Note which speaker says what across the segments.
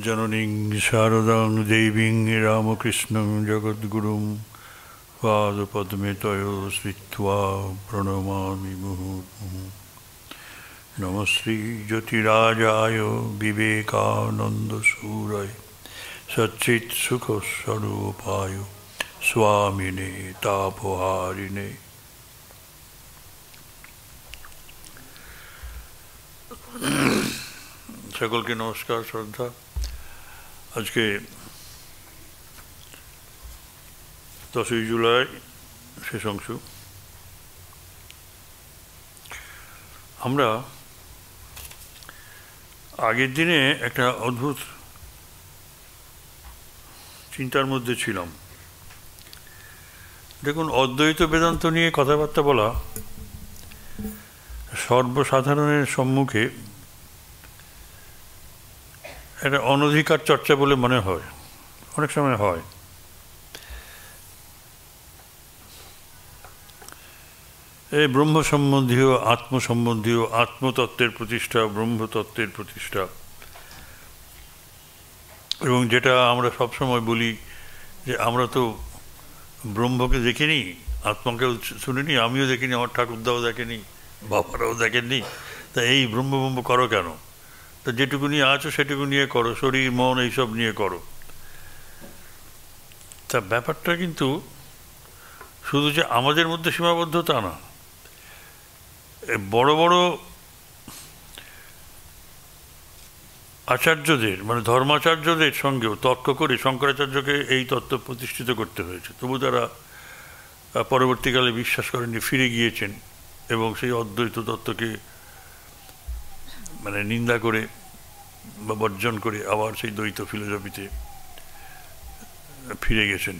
Speaker 1: जननीं शारदां देवीं रामकृष्णं जगद्गुरुं पादपद्मे तयो स्थित्वा प्रणमामि मुहुर्मुहुः नमः श्रीज्योतिराजाय विवेकानन्दसूराय सच्चित्सुखस्वरूपाय स्वामिने तापहारिणे সকলকে নমস্কার শ্রদ্ধা আজকে দশই জুলাই শেষ অংশ আমরা আগের দিনে একটা অদ্ভুত চিন্তার মধ্যে ছিলাম দেখুন অদ্বৈত বেদান্ত নিয়ে কথাবার্তা বলা সর্বসাধারণের সম্মুখে এটা অনধিকার চর্চা বলে মনে হয় অনেক সময় হয় এই ব্রহ্ম সম্বন্ধীয় আত্ম সম্বন্ধীয় আত্মতত্ত্বের প্রতিষ্ঠা ব্রহ্মতত্ত্বের প্রতিষ্ঠা এবং যেটা আমরা সবসময় বলি যে আমরা তো ব্রহ্মকে দেখিনি আত্মাকেও শুনিনি আমিও দেখিনি আমার ঠাকুরদাও দেখেনি বাবারাও দেখেননি তা এই ব্রহ্মব্রহ্ম করো কেন তো যেটুকু নিয়ে আছো সেটুকু নিয়ে করো শরীর মন এইসব নিয়ে করো তা ব্যাপারটা কিন্তু শুধু যে আমাদের মধ্যে সীমাবদ্ধ তা না বড় বড় আচার্যদের মানে ধর্মাচার্যদের সঙ্গেও তর্ক করে শঙ্করাচার্যকে এই তত্ত্ব প্রতিষ্ঠিত করতে হয়েছে তবু তারা পরবর্তীকালে বিশ্বাস করেননি ফিরে গিয়েছেন এবং সেই অদ্বৈত তত্ত্বকে মানে নিন্দা করে বা বর্জন করে আবার সেই দ্বৈত ফিলোসফিতে ফিরে গেছেন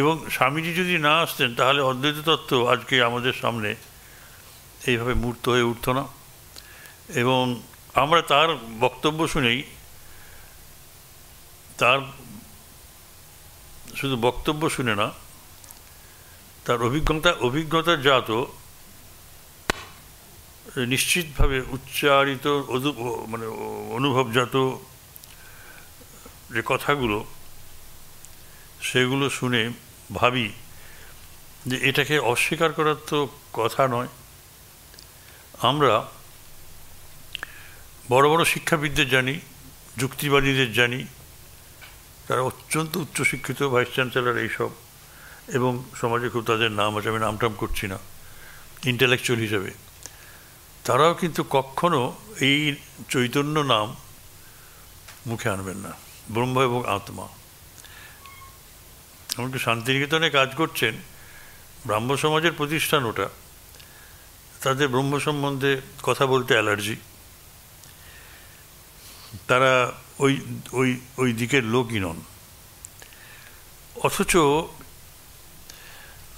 Speaker 1: এবং স্বামীজি যদি না আসতেন তাহলে অদ্বৈত তত্ত্ব আজকে আমাদের সামনে এইভাবে মূর্ত হয়ে উঠত না এবং আমরা তার বক্তব্য শুনেই তার শুধু বক্তব্য শুনে না তার অভিজ্ঞতা অভিজ্ঞতার জাত নিশ্চিতভাবে উচ্চারিত মানে অনুভবজাত যে কথাগুলো সেগুলো শুনে ভাবি যে এটাকে অস্বীকার করার তো কথা নয় আমরা বড় বড় শিক্ষাবিদদের জানি যুক্তিবাদীদের জানি তারা অত্যন্ত উচ্চশিক্ষিত ভাইস চ্যান্সেলার এইসব এবং সমাজে খুব তাদের নাম আছে আমি নামটাম করছি না ইন্টালেকচুয়াল হিসাবে তারাও কিন্তু কখনো এই চৈতন্য নাম মুখে আনবেন না ব্রহ্ম এবং আত্মা এমনকি শান্তিনিকেতনে কাজ করছেন ব্রাহ্ম সমাজের প্রতিষ্ঠান ওটা তাদের ব্রহ্ম সম্বন্ধে কথা বলতে অ্যালার্জি তারা ওই ওই ওই দিকের লোকই নন অথচ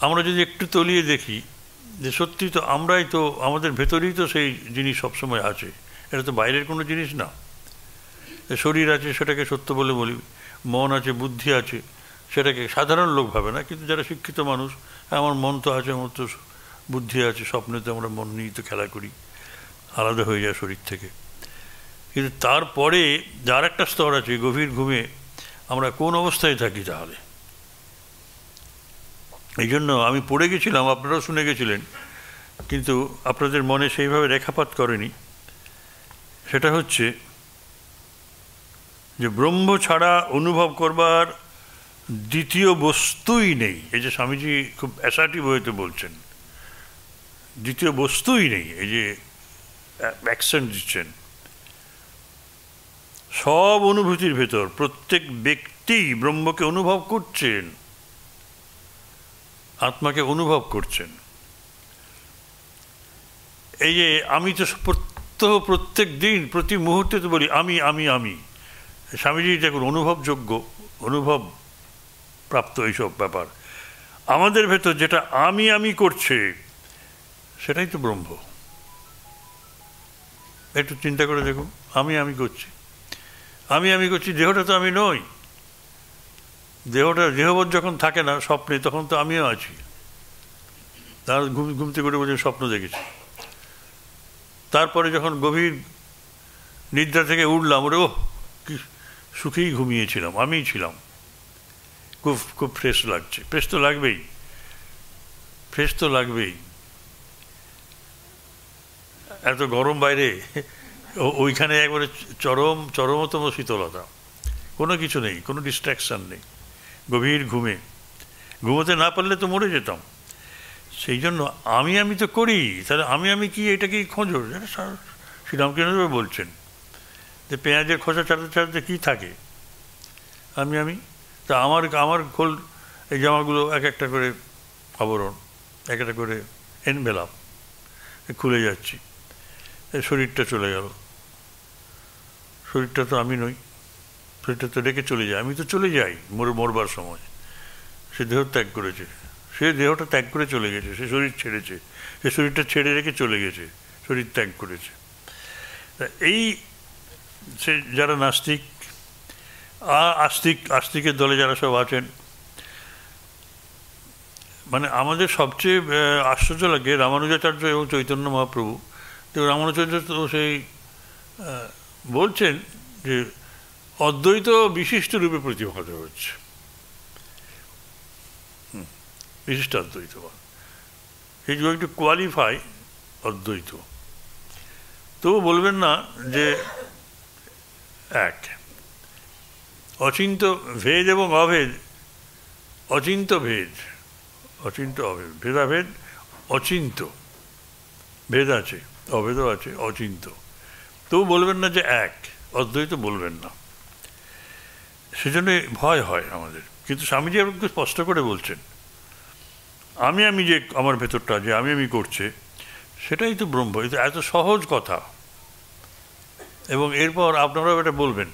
Speaker 1: আমরা যদি একটু তলিয়ে দেখি যে সত্যি তো আমরাই তো আমাদের ভেতরেই তো সেই জিনিস সবসময় আছে এটা তো বাইরের কোনো জিনিস না শরীর আছে সেটাকে সত্য বলে বলি মন আছে বুদ্ধি আছে সেটাকে সাধারণ লোক ভাবে না কিন্তু যারা শিক্ষিত মানুষ হ্যাঁ, আমার মন তো আছে আমার তো বুদ্ধি আছে স্বপ্নে তো আমরা মন নিয়ে তো খেলা করি আলাদা হয়ে যায় শরীর থেকে কিন্তু তারপরে যার একটা স্তর আছে গভীর ঘুমে আমরা কোন অবস্থায় থাকি তাহলে এই জন্য আমি পড়ে গেছিলাম আপনারাও শুনে গেছিলেন কিন্তু আপনাদের মনে সেইভাবে রেখাপাত করেনি সেটা হচ্ছে যে ব্রহ্ম ছাড়া অনুভব করবার দ্বিতীয় বস্তুই নেই এই যে স্বামীজি খুব অ্যাসার্টিভ হয়েতে বলছেন দ্বিতীয় বস্তুই নেই এই যে অ্যাকশন দিচ্ছেন সব অনুভূতির ভেতর প্রত্যেক ব্যক্তিই ব্রহ্মকে অনুভব করছেন আত্মাকে অনুভব করছেন এই যে আমি তো প্রত্যহ প্রত্যেক দিন প্রতি মুহূর্তে তো বলি আমি আমি আমি স্বামীজি দেখুন অনুভবযোগ্য অনুভব প্রাপ্ত এইসব ব্যাপার আমাদের ভেতর যেটা আমি আমি করছে সেটাই তো ব্রহ্ম একটু চিন্তা করে দেখুন আমি আমি করছি আমি আমি করছি দেহটা তো আমি নই দেহটা দেহবোধ যখন থাকে না স্বপ্নে তখন তো আমিও আছি তার ঘুম ঘুমতে করে বলছে স্বপ্ন দেখেছি তারপরে যখন গভীর নিদ্রা থেকে উঠলাম ওরে ও কি সুখেই ঘুমিয়েছিলাম আমিই ছিলাম খুব খুব ফ্রেশ লাগছে ফ্রেশ তো লাগবেই ফ্রেশ তো লাগবেই এত গরম বাইরে ওইখানে একবারে চরম চরমতম শীতলতা কোনো কিছু নেই কোনো ডিস্ট্র্যাকশান নেই গভীর ঘুমে ঘুমোতে না পারলে তো মরে যেতাম সেই জন্য আমি আমি তো করি তাহলে আমি আমি কি এটাকে খোঁজো শ্রীরামকৃষ্ণদেব বলছেন যে পেঁয়াজের খোসা ছাড়তে ছাড়তে কী থাকে আমি আমি তা আমার আমার খোল এই জামাগুলো এক একটা করে আবরণ এক একটা করে এনভেলাপ খুলে যাচ্ছি শরীরটা চলে গেল শরীরটা তো আমি নই সেটা তো রেখে চলে যায় আমি তো চলে যাই মর মরবার সময় সে দেহ ত্যাগ করেছে সে দেহটা ত্যাগ করে চলে গেছে সে শরীর ছেড়েছে সে শরীরটা ছেড়ে রেখে চলে গেছে শরীর ত্যাগ করেছে এই সে যারা নাস্তিক আস্তিক আস্তিকের দলে যারা সব আছেন মানে আমাদের সবচেয়ে আশ্চর্য লাগে রামানুজাচার্য এবং চৈতন্য মহাপ্রভু তো রামানুজাচার্য তো সেই বলছেন যে অদ্বৈত বিশিষ্ট রূপে প্রতিভাত হচ্ছে বিশিষ্ট অদ্বৈতবাদ he is going to qualify অদ্বৈত তবু বলবেন না যে এক অচিন্ত ভেদ এবং অভেদ অচিন্ত ভেদ অচিন্ত অভেদ ভেদাভেদ অচিন্ত ভেদ আছে অভেদও আছে অচিন্ত তবু বলবেন না যে এক অদ্বৈত বলবেন না সেজন্য ভয় হয় আমাদের কিন্তু স্বামীজি আমাকে স্পষ্ট করে বলছেন আমি আমি যে আমার ভেতরটা যে আমি আমি করছে সেটাই তো ব্রহ্ম তো এত সহজ কথা এবং এরপর আপনারাও এটা বলবেন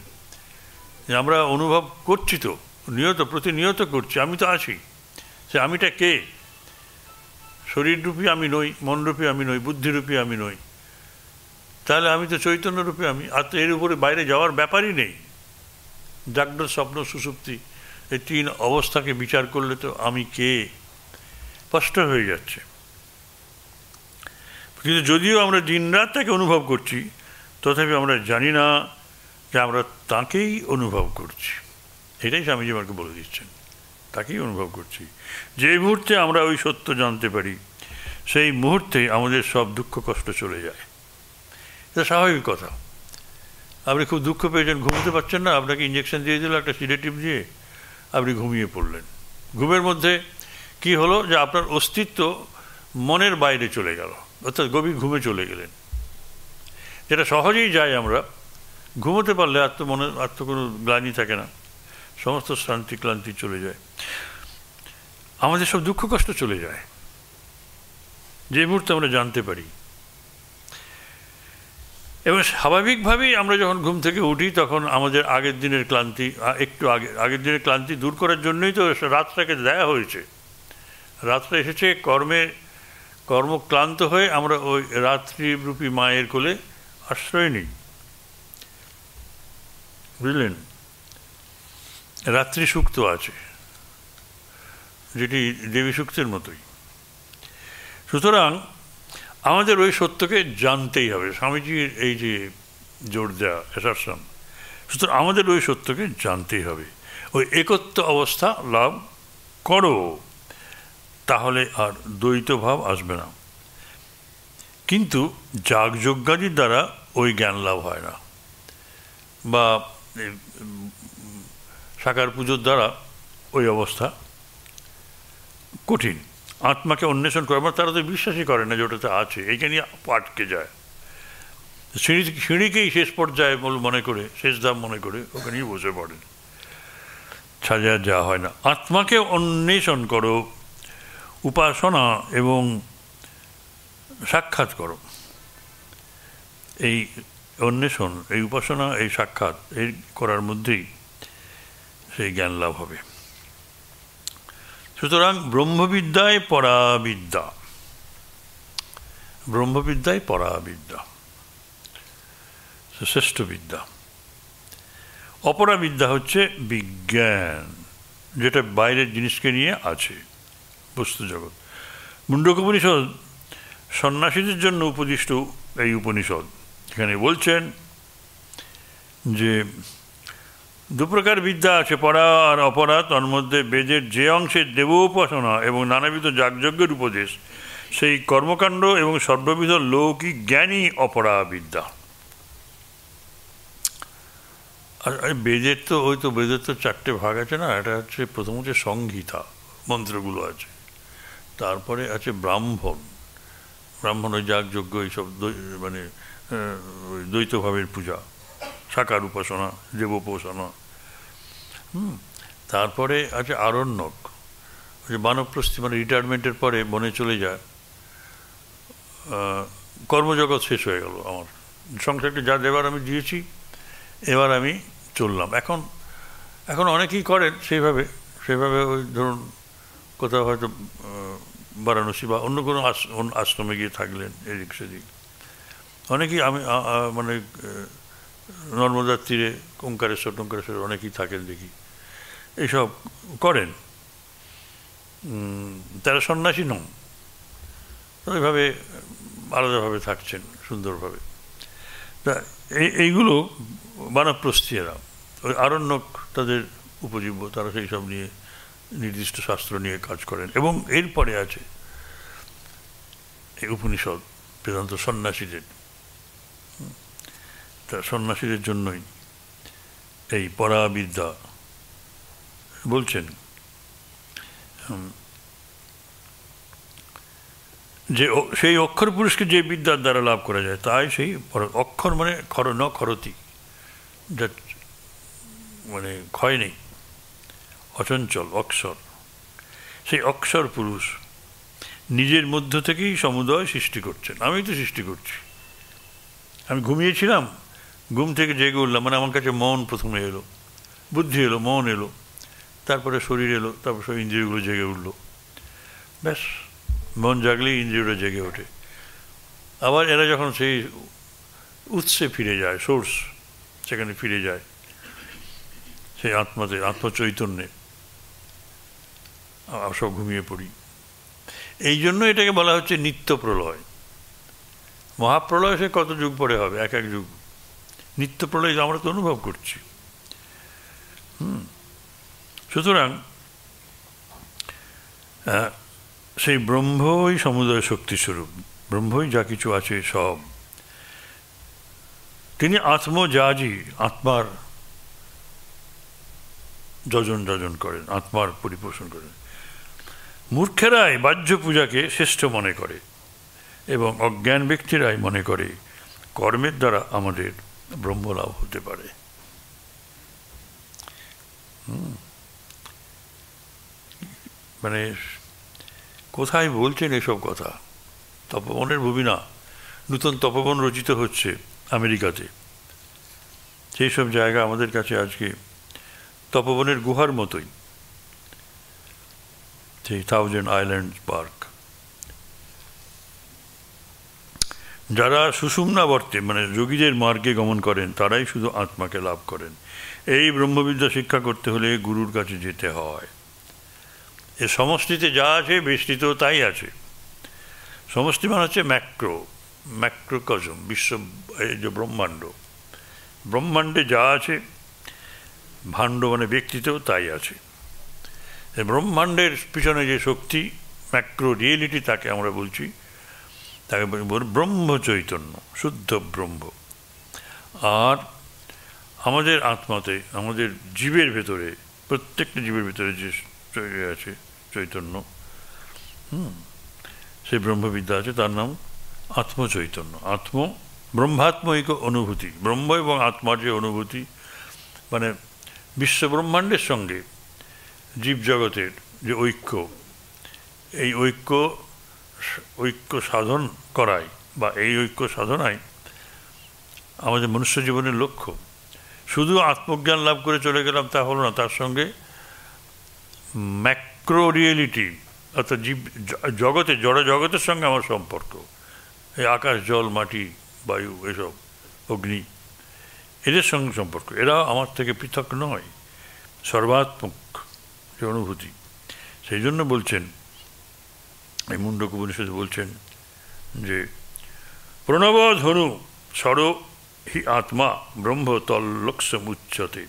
Speaker 1: যে আমরা অনুভব করছি তো নিয়ত প্রতিনিয়ত করছি আমি তো আছি যে আমিটা কে শরীররূপী আমি নই মনরূপী আমি নই বুদ্ধিরূপী আমি নই তাহলে আমি তো চৈতন্যরূপী আমি আর তো এর উপরে বাইরে যাওয়ার ব্যাপারই নেই জাগ্র স্বপ্ন সুসুপ্তি এই তিন অবস্থাকে বিচার করলে তো আমি কে স্পষ্ট হয়ে যাচ্ছে কিন্তু যদিও আমরা দিন রাত তাকে অনুভব করছি তথাপি আমরা জানি না যে আমরা তাকেই অনুভব করছি এটাই স্বামীজি আমাকে বলে দিচ্ছেন তাকেই অনুভব করছি যে মুহূর্তে আমরা ওই সত্য জানতে পারি সেই মুহূর্তে আমাদের সব দুঃখ কষ্ট চলে যায় এটা স্বাভাবিক কথা আপনি খুব দুঃখ পেয়েছেন ঘুমোতে পারছেন না আপনাকে ইঞ্জেকশন দিয়ে দিল একটা সিডেটিভ দিয়ে আপনি ঘুমিয়ে পড়লেন ঘুমের মধ্যে কি হলো যে আপনার অস্তিত্ব মনের বাইরে চলে গেল অর্থাৎ গভীর ঘুমে চলে গেলেন যেটা সহজেই যাই আমরা ঘুমোতে পারলে আত্ম মনে আত্ম কোনো গ্লানি থাকে না সমস্ত শান্তি ক্লান্তি চলে যায় আমাদের সব দুঃখ কষ্ট চলে যায় যে মুহূর্তে আমরা জানতে পারি এবং স্বাভাবিকভাবেই আমরা যখন ঘুম থেকে উঠি তখন আমাদের আগের দিনের ক্লান্তি একটু আগে আগের দিনের ক্লান্তি দূর করার জন্যই তো রাতটাকে দেয়া হয়েছে রাতটা এসেছে কর্মে কর্মক্লান্ত হয়ে আমরা ওই রাত্রিরূপী মায়ের কোলে আশ্রয় নিই বুঝলেন রাত্রি সুক্ত আছে যেটি দেবী সুক্তের মতোই সুতরাং আমাদের ওই সত্যকে জানতেই হবে স্বামীজির এই যে জোর দেওয়া অ্যাসারশন সুতরাং আমাদের ওই সত্যকে জানতেই হবে ওই একত্ব অবস্থা লাভ করো তাহলে আর দ্বৈত ভাব আসবে না কিন্তু যাগযজ্ঞাদির দ্বারা ওই জ্ঞান লাভ হয় না বা সাকার পুজোর দ্বারা ওই অবস্থা কঠিন আত্মাকে অন্বেষণ করে মানে তারা তো বিশ্বাসই করে না যে ওটাতে আছে এইখানে আটকে যায় সিঁড়ি সিঁড়িকেই শেষ পর্যায়ে মনে করে শেষ দাম মনে করে ওখানেই বসে পড়ে ছাড়া যা হয় না আত্মাকে অন্বেষণ করো উপাসনা এবং সাক্ষাৎ করো এই অন্বেষণ এই উপাসনা এই সাক্ষাৎ এই করার মধ্যেই সেই জ্ঞান লাভ হবে সুতরাং ব্রহ্মবিদ্যায় পরাবিদ্যা ব্রহ্মবিদ্যায় পরাবিদ্যা শ্রেষ্ঠ বিদ্যা অপরা বিদ্যা হচ্ছে বিজ্ঞান যেটা বাইরের জিনিসকে নিয়ে আছে বস্তু জগৎ মুন্ডক উপনিষদ সন্ন্যাসীদের জন্য উপদিষ্ট এই উপনিষদ এখানে বলছেন যে দু প্রকার বিদ্যা আছে পড়া আর অপরা মধ্যে বেদের যে অংশে দেব উপাসনা এবং নানাবিধ যাগযজ্ঞের উপদেশ সেই কর্মকাণ্ড এবং সর্ববিধ লৌকিক জ্ঞানই অপরা বিদ্যা আর বেদের তো ওই তো বেদের তো চারটে ভাগ আছে না এটা হচ্ছে প্রথম হচ্ছে সংহিতা মন্ত্রগুলো আছে তারপরে আছে ব্রাহ্মণ ব্রাহ্মণ ওই যাগযজ্ঞ এইসব মানে দ্বৈতভাবের পূজা সাকার উপাসনা দেবোপাসনা হুম তারপরে আছে আরণ্যক যে মানবপ্রস্তি মানে রিটায়ারমেন্টের পরে বনে চলে যায় কর্মজগৎ শেষ হয়ে গেল আমার সংসারকে যা দেবার আমি দিয়েছি এবার আমি চললাম এখন এখন অনেকেই করেন সেইভাবে সেইভাবে ওই ধরুন কোথাও হয়তো বারাণসী বা অন্য কোনো আশ্রমে গিয়ে থাকলেন এদিক সেদিক অনেকেই আমি মানে নর্মদার তীরে কোঙ্কারেশ্বর টোঙ্কারেশ্বর অনেকেই থাকেন দেখি এইসব করেন তারা সন্ন্যাসী নন এইভাবে আলাদাভাবে থাকছেন সুন্দরভাবে তা এইগুলো বানপ্রস্থিয়েরা ওই আরণ্যক তাদের উপজীব্য তারা সেই সব নিয়ে নির্দিষ্ট শাস্ত্র নিয়ে কাজ করেন এবং এরপরে আছে এই উপনিষদ বেদান্ত সন্ন্যাসীদের তা সন্ন্যাসীদের জন্যই এই পরাবিদ্যা বলছেন যে সেই অক্ষর পুরুষকে যে বিদ্যার দ্বারা লাভ করা যায় তাই সেই অক্ষর মানে খর ন খরতি যা মানে ক্ষয় নেই অচঞ্চল অক্ষর সেই অক্ষর পুরুষ নিজের মধ্য থেকেই সমুদয় সৃষ্টি করছেন আমি তো সৃষ্টি করছি আমি ঘুমিয়েছিলাম ঘুম থেকে জেগে উঠলাম মানে আমার কাছে মন প্রথমে এলো বুদ্ধি এলো মন এলো তারপরে শরীর এলো তারপর সব ইন্দ্রিয়গুলো জেগে উঠলো ব্যাস মন জাগলেই ইন্দ্রিয়টা জেগে ওঠে আবার এরা যখন সেই উৎসে ফিরে যায় সোর্স সেখানে ফিরে যায় সেই আত্মাতে আত্মচৈতন্যে সব ঘুমিয়ে পড়ি এই জন্য এটাকে বলা হচ্ছে নিত্য প্রলয় মহাপ্রলয় সে কত যুগ পরে হবে এক এক যুগ নিত্য প্রলয় আমরা তো অনুভব করছি হুম সুতরাং সেই ব্রহ্মই সমুদয় শক্তিস্বরূপ ব্রহ্মই যা কিছু আছে সব তিনি আত্মজাজি আত্মার যজন যজন করেন আত্মার পরিপোষণ করেন মূর্খেরাই বাহ্য পূজাকে শ্রেষ্ঠ মনে করে এবং অজ্ঞান ব্যক্তিরাই মনে করে কর্মের দ্বারা আমাদের ব্রহ্মলাভ হতে পারে মানে কোথায় বলছেন এসব কথা তপবনের ভূমি না নূতন তপবন রচিত হচ্ছে আমেরিকাতে সেই সব জায়গা আমাদের কাছে আজকে তপবনের গুহার মতোই সেই থাউজেন্ড আইল্যান্ড পার্ক যারা সুষুম্নাবর্তে মানে যোগীদের মার্গে গমন করেন তারাই শুধু আত্মাকে লাভ করেন এই ব্রহ্মবিদ্যা শিক্ষা করতে হলে গুরুর কাছে যেতে হয় এ সমষ্টিতে যা আছে বিস্তৃত তাই আছে সমষ্টি মানে হচ্ছে ম্যাক্রো ম্যাক্রোকজম বিশ্ব এই যে ব্রহ্মাণ্ড ব্রহ্মাণ্ডে যা আছে ভাণ্ড মানে ব্যক্তিতেও তাই আছে ব্রহ্মাণ্ডের পিছনে যে শক্তি ম্যাক্রো রিয়েলিটি তাকে আমরা বলছি তাকে ব্রহ্ম চৈতন্য শুদ্ধ ব্রহ্ম আর আমাদের আত্মাতে আমাদের জীবের ভেতরে প্রত্যেকটা জীবের ভেতরে যে আছে চৈতন্য হুম সেই ব্রহ্মবিদ্যা আছে তার নাম আত্মচৈতন্য আত্ম ব্রহ্মাত্মিক অনুভূতি ব্রহ্ম এবং আত্মার যে অনুভূতি মানে বিশ্বব্রহ্মাণ্ডের সঙ্গে জীবজগতের যে ঐক্য এই ঐক্য ঐক্য সাধন করায় বা এই ঐক্য সাধনায় আমাদের মনুষ্য জীবনের লক্ষ্য শুধু আত্মজ্ঞান লাভ করে চলে গেলাম তা হলো না তার সঙ্গে ম্যাক্রো রিয়েলিটি অর্থাৎ জীব জগতে জড় জগতের সঙ্গে আমার সম্পর্ক এই আকাশ জল মাটি বায়ু এসব অগ্নি এদের সঙ্গে সম্পর্ক এরা আমার থেকে পৃথক নয় সর্বাত্মক যে অনুভূতি সেই জন্য বলছেন এই মুন্ডক উপনিষদ বলছেন যে প্রণব ধনু সর হি আত্মা ব্রহ্ম তল্লক্ষ্যম উচ্চতে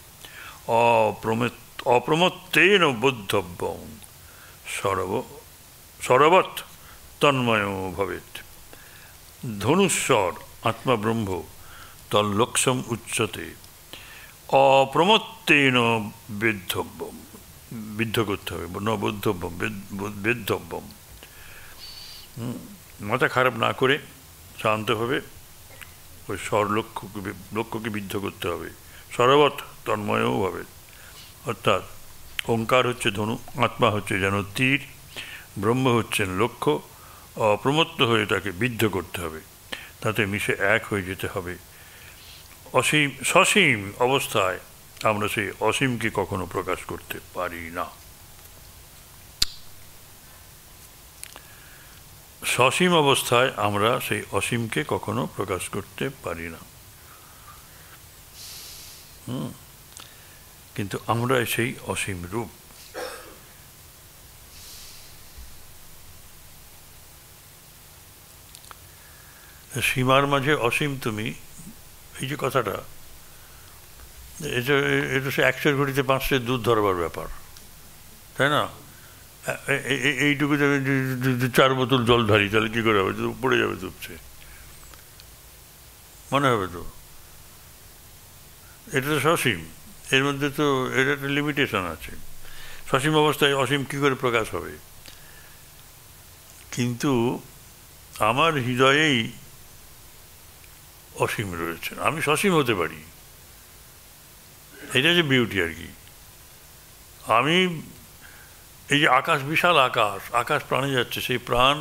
Speaker 1: অপ্রমত্তেন বুদ্ধব্য সরব সরবৎ তন্ময় ভবেত ধনুস্বর আত্মা ব্রহ্ম তল্লক্ষম উচ্চতে অপ্রমত্তেন বেদ্ধব্যম বিদ্ধ করতে হবে নবদ্ধব্যম বেদ্ধব্যম মাথা খারাপ না করে শান্ত হবে ওই স্বর লক্ষ্যকে বিদ্ধ করতে হবে সরবত তন্ময়ও হবে অর্থাৎ ওঙ্কার হচ্ছে ধনু আত্মা হচ্ছে যেন তীর ব্রহ্ম হচ্ছেন লক্ষ্য অপ্রমত্ত হয়ে তাকে বিদ্ধ করতে হবে তাতে মিশে এক হয়ে যেতে হবে অসীম সসীম অবস্থায় আমরা সেই অসীমকে কখনো প্রকাশ করতে পারি না সসীম অবস্থায় আমরা সেই অসীমকে কখনো প্রকাশ করতে পারি না কিন্তু আমরা সেই অসীম রূপ সীমার মাঝে অসীম তুমি এই যে কথাটা এটা এটা সে একশোর ঘড়িতে পাঁচশো দুধ ধরবার ব্যাপার তাই না এইটুকু চার বোতল জল ধারি তাহলে কী করে হবে পড়ে যাবে দুপছে মনে হবে তো এটা তো সসীম এর মধ্যে তো এর একটা লিমিটেশন আছে সসীম অবস্থায় অসীম কী করে প্রকাশ হবে কিন্তু আমার হৃদয়েই অসীম রয়েছে আমি সসীম হতে পারি এটা যে বিউটি আর কি আমি এই যে আকাশ বিশাল আকাশ আকাশ প্রাণে যাচ্ছে সেই প্রাণ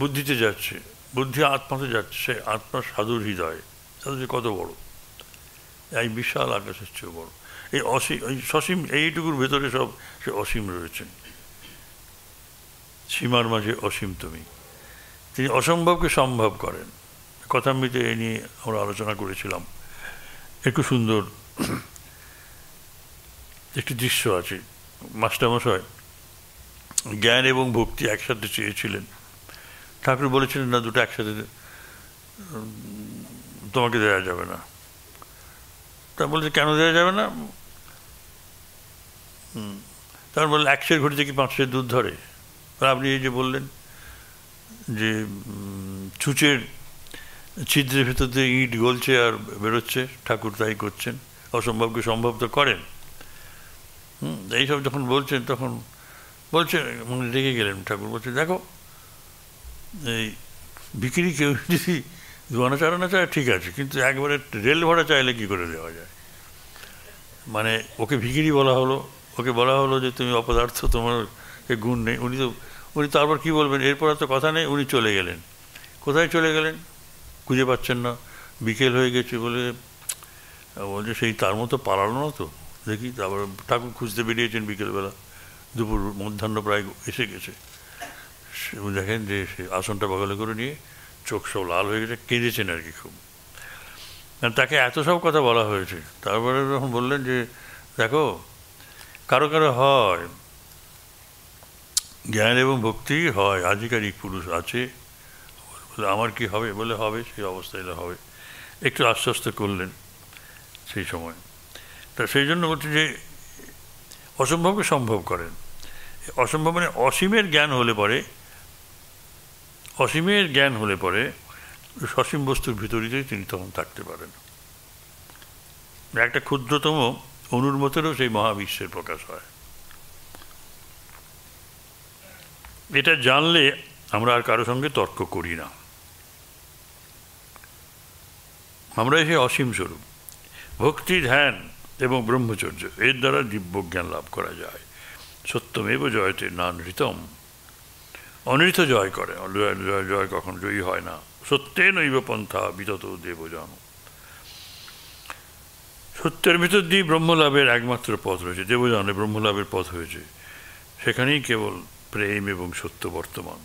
Speaker 1: বুদ্ধিতে যাচ্ছে বুদ্ধি আত্মাতে যাচ্ছে সে আত্মার সাধুর হৃদয় সাধু কত বড় এই বিশাল আকাশের চেয়ে বড় এই অসীম এই সসীম এইটুকুর ভেতরে সব সে অসীম রয়েছেন সীমার মাঝে অসীম তুমি তিনি অসম্ভবকে সম্ভব করেন মিতে এ নিয়ে আমরা আলোচনা করেছিলাম একটু সুন্দর একটি দৃশ্য আছে মাস্টারমশাই জ্ঞান এবং ভক্তি একসাথে চেয়েছিলেন ঠাকুর বলেছিলেন না দুটো একসাথে তোমাকে দেওয়া যাবে না তা বলছে কেন দেওয়া যাবে না তার বলে এক সের ঘটিতে কি পাঁচ দুধ ধরে আপনি এই যে বললেন যে ছুচের ছিদ্রের ভেতর দিয়ে ইট গলছে আর বেরোচ্ছে ঠাকুর তাই করছেন অসম্ভবকে সম্ভব তো করেন হুম এইসব যখন বলছেন তখন বলছে মনে রেগে গেলেন ঠাকুর বলছে দেখো এই বিক্রি কেউ যদি দুয়ানা চারানা চায় ঠিক আছে কিন্তু একবারে রেল ভাড়া চাইলে কী করে দেওয়া যায় মানে ওকে ভিকিরি বলা হলো ওকে বলা হলো যে তুমি অপদার্থ তোমার গুণ নেই উনি তো উনি তারপর কী বলবেন এরপর তো কথা নেই উনি চলে গেলেন কোথায় চলে গেলেন খুঁজে পাচ্ছেন না বিকেল হয়ে গেছে বলে বলছে সেই তার মতো পালালো না তো দেখি তারপর ঠাকুর খুঁজতে বেরিয়েছেন বিকেলবেলা দুপুর মধ্যাহ্ন প্রায় এসে গেছে দেখেন যে সে আসনটা বগলে করে নিয়ে চোখ সব লাল হয়ে গেছে কেঁদেছেন আর কি খুব তাকে এত সব কথা বলা হয়েছে তারপরে যখন বললেন যে দেখো কারো কারো হয় জ্ঞান এবং ভক্তি হয় আধিকারিক পুরুষ আছে বলে আমার কি হবে বলে হবে সেই অবস্থায় হবে একটু আশ্বস্ত করলেন সেই সময় তা সেই জন্য বলছি যে অসম্ভবকে সম্ভব করেন অসম্ভব মানে অসীমের জ্ঞান হলে পরে অসীমের জ্ঞান হলে পরে সসীম বস্তুর ভিতরিতেই তিনি তখন থাকতে পারেন একটা ক্ষুদ্রতম অনুর মতেরও সেই মহাবিশ্বের প্রকাশ হয় এটা জানলে আমরা আর কারো সঙ্গে তর্ক করি না আমরা সেই অসীম স্বরূপ ভক্তি ধ্যান এবং ব্রহ্মচর্য এর দ্বারা দিব্যজ্ঞান লাভ করা যায় সত্যমেব জয়তে নানৃতম অনৃত জয় করে জয় জয় কখন জয়ী হয় না সত্যে নৈব পন্থা বিতত দেবজন সত্যের ভিতর দিয়ে ব্রহ্মলাভের একমাত্র পথ রয়েছে দেবজানে ব্রহ্মলাভের পথ হয়েছে সেখানেই কেবল প্রেম এবং সত্য বর্তমান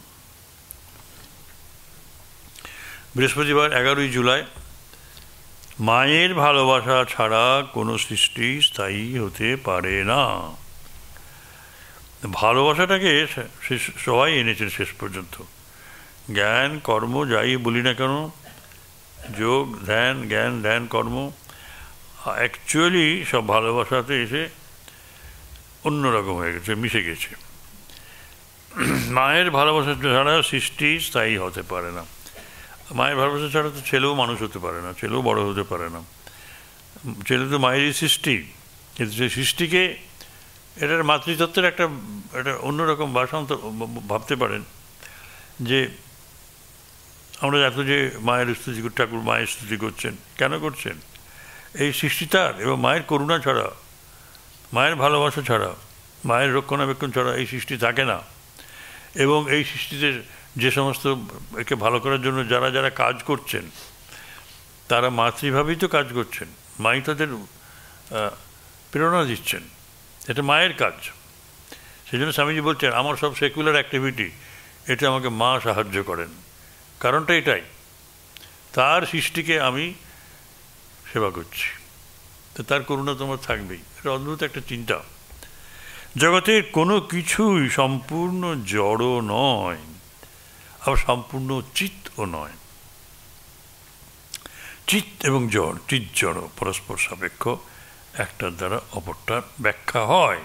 Speaker 1: বৃহস্পতিবার এগারোই জুলাই মায়ের ভালোবাসা ছাড়া কোনো সৃষ্টি স্থায়ী হতে পারে না ভালোবাসাটাকে সবাই এনেছেন শেষ পর্যন্ত জ্ঞান কর্ম যাই বলি না কেন যোগ ধ্যান জ্ঞান ধ্যান কর্ম অ্যাকচুয়ালি সব ভালোবাসাতে এসে অন্যরকম হয়ে গেছে মিশে গেছে মায়ের ভালোবাসা ছাড়া সৃষ্টি স্থায়ী হতে পারে না মায়ের ভালোবাসা ছাড়া তো ছেলেও মানুষ হতে পারে না ছেলেও বড় হতে পারে না ছেলে তো মায়েরই সৃষ্টি কিন্তু সেই সৃষ্টিকে এটার মাতৃতত্ত্বের একটা একটা অন্যরকম ভাষান্ত ভাবতে পারেন যে আমরা দেখো যে মায়ের স্তুতি ঠাকুর মায়ের স্তুতি করছেন কেন করছেন এই সৃষ্টি তার এবং মায়ের করুণা ছাড়া মায়ের ভালোবাসা ছাড়া মায়ের রক্ষণাবেক্ষণ ছাড়া এই সৃষ্টি থাকে না এবং এই সৃষ্টিতে যে সমস্ত একে ভালো করার জন্য যারা যারা কাজ করছেন তারা মাতৃভাবেই তো কাজ করছেন মাই তাদের প্রেরণা দিচ্ছেন এটা মায়ের কাজ সেই জন্য স্বামীজি বলছেন আমার সব সেকুলার অ্যাক্টিভিটি এটা আমাকে মা সাহায্য করেন কারণটা এটাই তার সৃষ্টিকে আমি সেবা করছি তো তার করুণা তোমার থাকবেই এটা অদ্ভুত একটা চিন্তা জগতের কোনো কিছুই সম্পূর্ণ জড় নয় আবার সম্পূর্ণ চিত্তও নয় চিত এবং জড় চিৎ জড় পরস্পর সাপেক্ষ একটার দ্বারা অপরটার ব্যাখ্যা হয়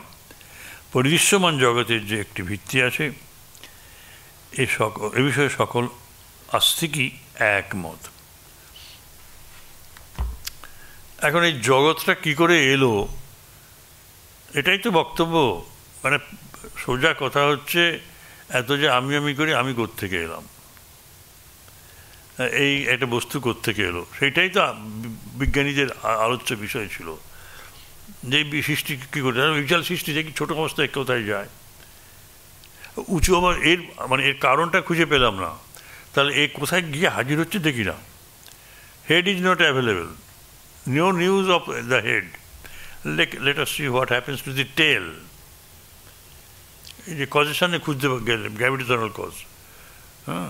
Speaker 1: পরিদৃশ্যমান জগতের যে একটি ভিত্তি আছে এ সকল এ বিষয়ে সকল আস্তিকই একমত এখন এই জগৎটা কি করে এলো এটাই তো বক্তব্য মানে সোজা কথা হচ্ছে এত যে আমি আমি করি আমি থেকে এলাম এই একটা বস্তু থেকে এলো সেইটাই তো বিজ্ঞানীদের আলোচ্য বিষয় ছিল যে সৃষ্টি কী করে বিশাল সৃষ্টি যে কি ছোটো অবস্থায় কোথায় যায় উঁচু আবার এর মানে এর কারণটা খুঁজে পেলাম না তাহলে এ কোথায় গিয়ে হাজির হচ্ছে দেখি না head is not available new news of the head let us see what happens to the tail এই যে সামনে খুঁজতে গেলাম গ্র্যাভিটেশনাল কজ হ্যাঁ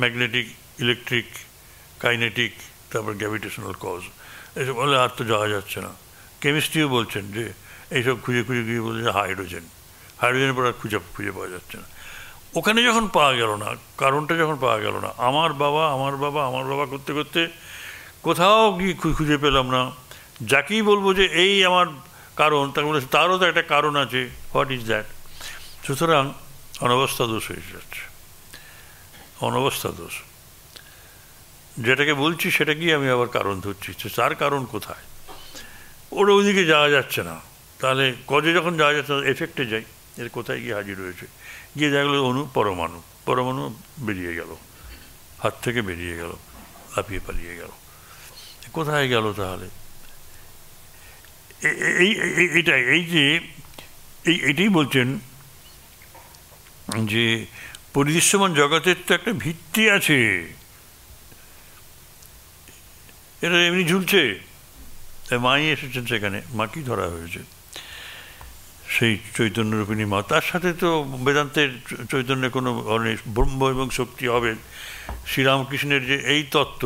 Speaker 1: ম্যাগনেটিক ইলেকট্রিক কাইনেটিক তারপর গ্র্যাভিটেশনাল কজ এসব বলে আর তো যাওয়া যাচ্ছে না কেমিস্ট্রিও বলছেন যে এইসব খুঁজে খুঁজে গিয়ে বলছে হাইড্রোজেন হাইড্রোজেনের পর আর খুঁজে খুঁজে পাওয়া যাচ্ছে না ওখানে যখন পাওয়া গেল না কারণটা যখন পাওয়া গেল না আমার বাবা আমার বাবা আমার বাবা করতে করতে কোথাও গিয়ে খুঁজে পেলাম না যাকেই বলবো যে এই আমার কারণ তাকে বলেছে তারও তো একটা কারণ আছে হোয়াট ইজ দ্যাট সুতরাং অনবস্থা দোষ হয়ে যাচ্ছে অনবস্থা দোষ যেটাকে বলছি সেটাকেই আমি আবার কারণ ধরছি তার কারণ কোথায় ওর ওইদিকে যাওয়া যাচ্ছে না তাহলে কজে যখন যাওয়া যাচ্ছে এফেক্টে যাই এর কোথায় গিয়ে হাজির হয়েছে গিয়ে দেখলো অনু পরমাণু পরমাণু বেরিয়ে গেল হাত থেকে বেরিয়ে গেল লাফিয়ে পালিয়ে গেল কোথায় গেল তাহলে এই এটাই এই যে এই এটাই বলছেন যে পরিদৃশ্যমান জগতের তো একটা ভিত্তি আছে এটা এমনি ঝুলছে মাই এসেছেন সেখানে কি ধরা হয়েছে সেই চৈতন্যরূপিণী মা তার সাথে তো বেদান্তের চৈতন্যের কোনো অনেক ব্রহ্ম এবং শক্তি হবে শ্রীরামকৃষ্ণের যে এই তত্ত্ব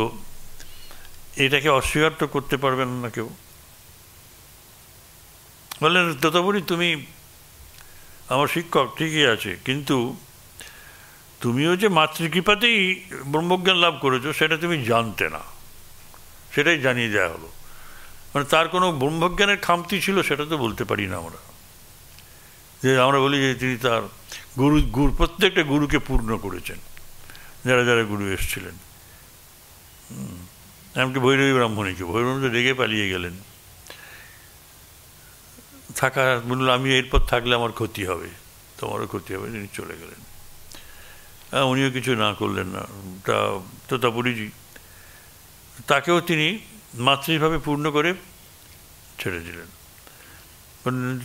Speaker 1: এটাকে অস্বীকার তো করতে পারবেন না কেউ বললেন ততপরি তুমি আমার শিক্ষক ঠিকই আছে কিন্তু তুমিও যে মাতৃকৃপাতেই ব্রহ্মজ্ঞান লাভ করেছো সেটা তুমি জানতে না সেটাই জানিয়ে দেওয়া হলো মানে তার কোনো ব্রহ্মজ্ঞানের খামতি ছিল সেটা তো বলতে পারি না আমরা যে আমরা বলি যে তিনি তার গুরু গুরু প্রত্যেকটা গুরুকে পূর্ণ করেছেন যারা যারা গুরু এসেছিলেন এমনকি ভৈরবী ব্রাহ্মণীকে ভৈরবী তো রেগে পালিয়ে গেলেন থাকা বলল আমি এরপর থাকলে আমার ক্ষতি হবে তোমারও ক্ষতি হবে তিনি চলে গেলেন উনিও কিছু না করলেন না তা তোতাপুরীজি তাকেও তিনি মাতৃভাবে পূর্ণ করে ছেড়ে দিলেন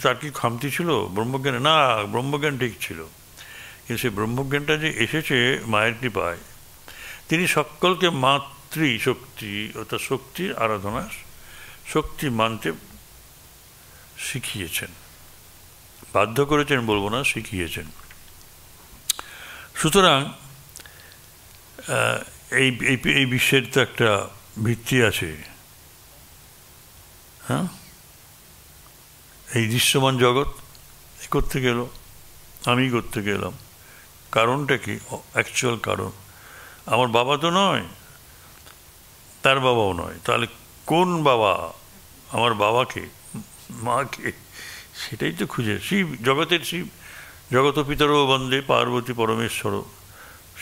Speaker 1: তার কি খামতি ছিল ব্রহ্মজ্ঞানে না ব্রহ্মজ্ঞান ঠিক ছিল কিন্তু সেই ব্রহ্মজ্ঞানটা যে এসেছে মায়ের কৃপায় তিনি সকলকে মাতৃ শক্তি অর্থাৎ শক্তির আরাধনা শক্তি মানতে শিখিয়েছেন বাধ্য করেছেন বলবো না শিখিয়েছেন সুতরাং এই এই বিশ্বের তো একটা ভিত্তি আছে হ্যাঁ এই দৃশ্যমান জগৎ এ করতে গেল আমি করতে গেলাম কারণটা কি অ্যাকচুয়াল কারণ আমার বাবা তো নয় তার বাবাও নয় তাহলে কোন বাবা আমার বাবাকে মাকে সেটাই তো খুঁজে শিব জগতের শিব জগত পিতরও বন্দে পার্বতী পরমেশ্বর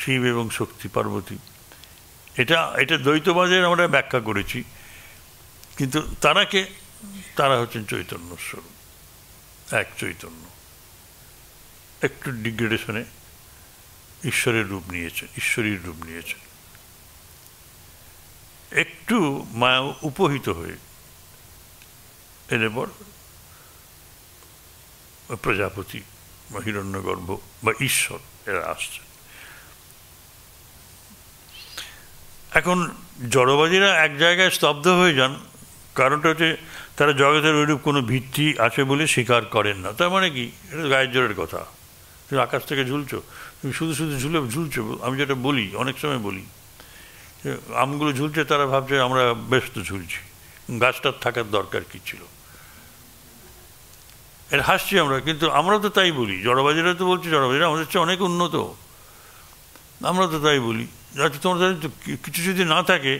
Speaker 1: শিব এবং শক্তি পার্বতী এটা এটা দ্বৈতবাদের আমরা ব্যাখ্যা করেছি কিন্তু তারাকে তারা হচ্ছেন চৈতন্য স্বরূপ এক চৈতন্য একটু ডিগ্রেডেশনে ঈশ্বরের রূপ নিয়েছে ঈশ্বরীর রূপ নিয়েছে একটু মায়া উপহিত হয়ে এরপর প্রজাপতি বা হিরণ্যগর্ভ বা ঈশ্বর এরা আসছেন এখন জড়বাদীরা এক জায়গায় স্তব্ধ হয়ে যান কারণটা হচ্ছে তারা জগতের ওইরূপ কোনো ভিত্তি আছে বলে স্বীকার করেন না তার মানে কি এটা গায়ের জোরের কথা তুমি আকাশ থেকে ঝুলছো তুমি শুধু শুধু ঝুলে ঝুলছো আমি যেটা বলি অনেক সময় বলি আমগুলো ঝুলছে তারা ভাবছে আমরা ব্যস্ত ঝুলছি গাছটার থাকার দরকার কী ছিল এটা হাসছি আমরা কিন্তু আমরা তো তাই বলি জড়বাজিরা তো বলছি জড়বাজিরা আমাদের চেয়ে অনেক উন্নত আমরা তো তাই বলি আচ্ছা তোমার কিছু যদি না থাকে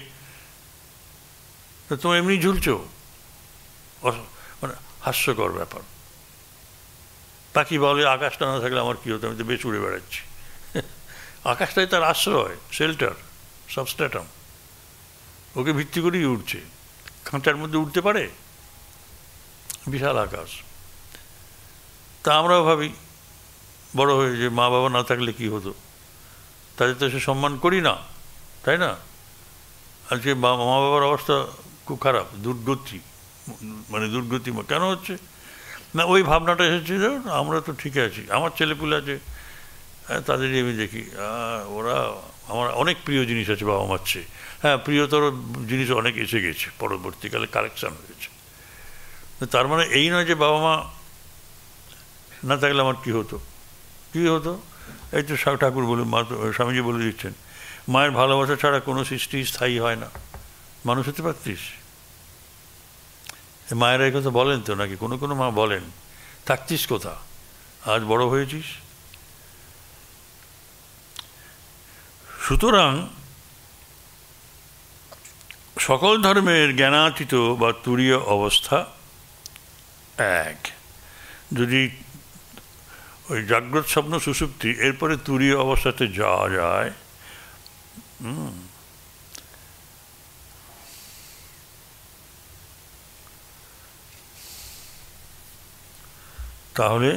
Speaker 1: তোমার এমনি ঝুলছো মানে হাস্যকর ব্যাপার পাখি বলে আকাশটা না থাকলে আমার কী হতো আমি তো বেশ উড়ে বেড়াচ্ছি আকাশটাই তার আশ্রয় শেল্টার সাবস্ট্যাটাম ওকে ভিত্তি করেই উঠছে খাঁচার মধ্যে উঠতে পারে বিশাল আকাশ তা আমরাও ভাবি বড় হয়ে যে মা বাবা না থাকলে কি হতো তাদের তো সে সম্মান করি না তাই না আজকে মা বাবার অবস্থা খুব খারাপ দুর্গতি মানে দুর্গতি কেন হচ্ছে না ওই ভাবনাটা এসেছিল আমরা তো ঠিক আছি আমার ছেলেপুলে আছে হ্যাঁ, তাদেরই আমি দেখি ওরা আমার অনেক প্রিয় জিনিস আছে বাবা মার চেয়ে হ্যাঁ প্রিয়তর জিনিস অনেক এসে গেছে পরবর্তীকালে কালেকশান হয়েছে তার মানে এই নয় যে বাবা মা না থাকলে আমার কী হতো কী হতো এই তো ঠাকুর বলে মা স্বামীজি বলে দিচ্ছেন মায়ের ভালোবাসা ছাড়া কোনো সৃষ্টি স্থায়ী হয় না মানুষ হতে পারতিস মায়েরা এই কথা বলেন তো নাকি কোনো কোনো মা বলেন থাকতিস কোথা আজ বড় হয়েছিস সুতরাং সকল ধর্মের জ্ঞানাতীত বা তুরীয় অবস্থা এক যদি ওই জাগ্রত স্বপ্ন সুসুপ্তি এরপরে তুরীয় অবস্থাতে যাওয়া যায় তাহলে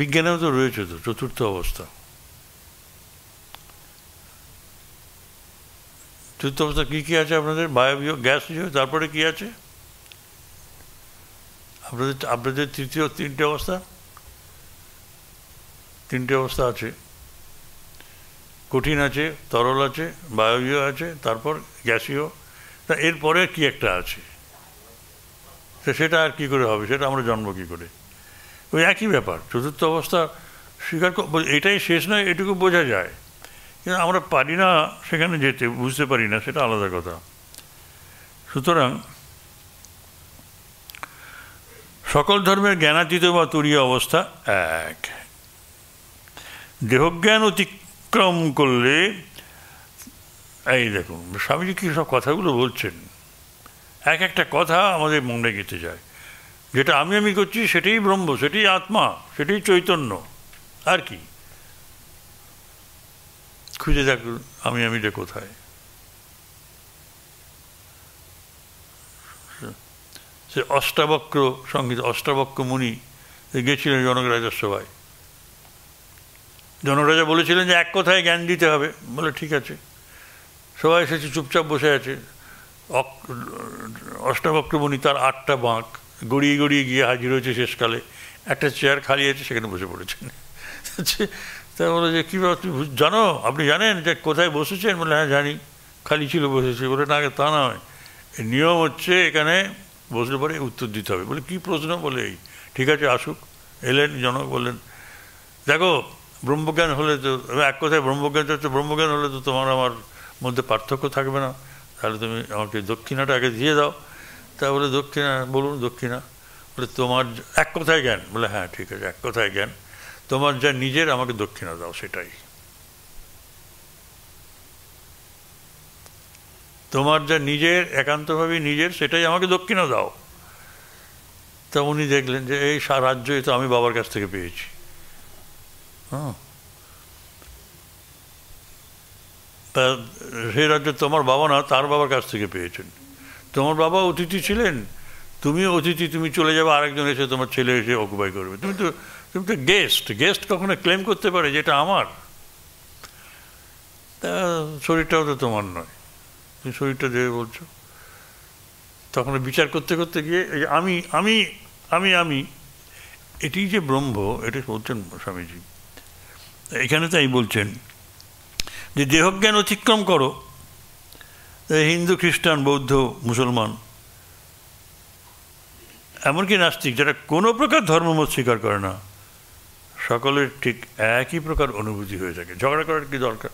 Speaker 1: বিজ্ঞানেও তো রয়েছে তো চতুর্থ অবস্থা চতুর্থ অবস্থা কী কী আছে আপনাদের বায়বীয় গ্যাস হিসেবে তারপরে কী আছে আপনাদের আপনাদের তৃতীয় তিনটে অবস্থা তিনটে অবস্থা আছে কঠিন আছে তরল আছে বায়বীয় আছে তারপর গ্যাসীয় তা এরপরে কি একটা আছে তো সেটা আর কী করে হবে সেটা আমরা জন্ম কী করে ওই একই ব্যাপার চতুর্থ অবস্থা স্বীকার এটাই শেষ নয় এটুকু বোঝা যায় কিন্তু আমরা পারি না সেখানে যেতে বুঝতে পারি না সেটা আলাদা কথা সুতরাং সকল ধর্মের জ্ঞানাতীত বা তুরীয় অবস্থা এক দেহজ্ঞান অতিক্রম করলে এই দেখুন স্বামীজি কী সব কথাগুলো বলছেন এক একটা কথা আমাদের মনে গেতে যায় যেটা আমি আমি করছি সেটাই ব্রহ্ম সেটাই আত্মা সেটাই চৈতন্য আর কি খুঁজে যাক আমি আমি যে কোথায় সে অষ্টাবক্র সঙ্গীত অষ্টাবক্র মুনি গেছিলেন জনক রাজার সভায় জনরাজা বলেছিলেন যে এক কথায় জ্ঞান দিতে হবে বলে ঠিক আছে সবাই এসেছে চুপচাপ বসে আছে অষ্টাবক্রমণি তার আটটা বাঁক গড়িয়ে গড়িয়ে গিয়ে হাজির হয়েছে শেষকালে একটা চেয়ার খালি আছে সেখানে বসে পড়েছেন আচ্ছা, তাই বলে যে কী ব্যাপার তুমি জানো আপনি জানেন যে কোথায় বসেছেন বলে হ্যাঁ জানি খালি ছিল বসেছে বলে না তা নয় নিয়ম হচ্ছে এখানে বসলে পরে উত্তর দিতে হবে বলে কী প্রশ্ন বলে এই ঠিক আছে আসুক এলেন জনক বললেন দেখো ব্রহ্মজ্ঞান হলে তো এক কথায় ব্রহ্মজ্ঞান হচ্ছে ব্রহ্মজ্ঞান হলে তো তোমার আমার মধ্যে পার্থক্য থাকবে না তাহলে তুমি আমাকে দক্ষিণাটা আগে দিয়ে দাও তা বলে দক্ষিণা বলুন দক্ষিণা বলে তোমার এক কথায় জ্ঞান বলে হ্যাঁ ঠিক আছে এক কথায় জ্ঞান তোমার যা নিজের আমাকে দক্ষিণা দাও সেটাই তোমার যা নিজের একান্তভাবে নিজের সেটাই আমাকে দক্ষিণা দাও তা উনি দেখলেন যে এই সাহায্যই তো আমি বাবার কাছ থেকে পেয়েছি হ্যাঁ তা সেই রাজ্য তোমার বাবা না তার বাবার কাছ থেকে পেয়েছেন তোমার বাবা অতিথি ছিলেন তুমিও অতিথি তুমি চলে যাবে আরেকজন এসে তোমার ছেলে এসে অকুপাই করবে তুমি তো কিন্তু গেস্ট গেস্ট কখনো ক্লেম করতে পারে যেটা আমার তা শরীরটাও তো তোমার নয় তুমি শরীরটা দেবে বলছো তখন বিচার করতে করতে গিয়ে আমি আমি আমি আমি এটি যে ব্রহ্ম এটা বলছেন স্বামীজি এখানে তাই বলছেন যে দেহজ্ঞান অতিক্রম করো হিন্দু খ্রিস্টান বৌদ্ধ মুসলমান এমনকি নাস্তিক যারা কোনো প্রকার ধর্মমত স্বীকার করে না সকলের ঠিক একই প্রকার অনুভূতি হয়ে থাকে ঝগড়া করার কি দরকার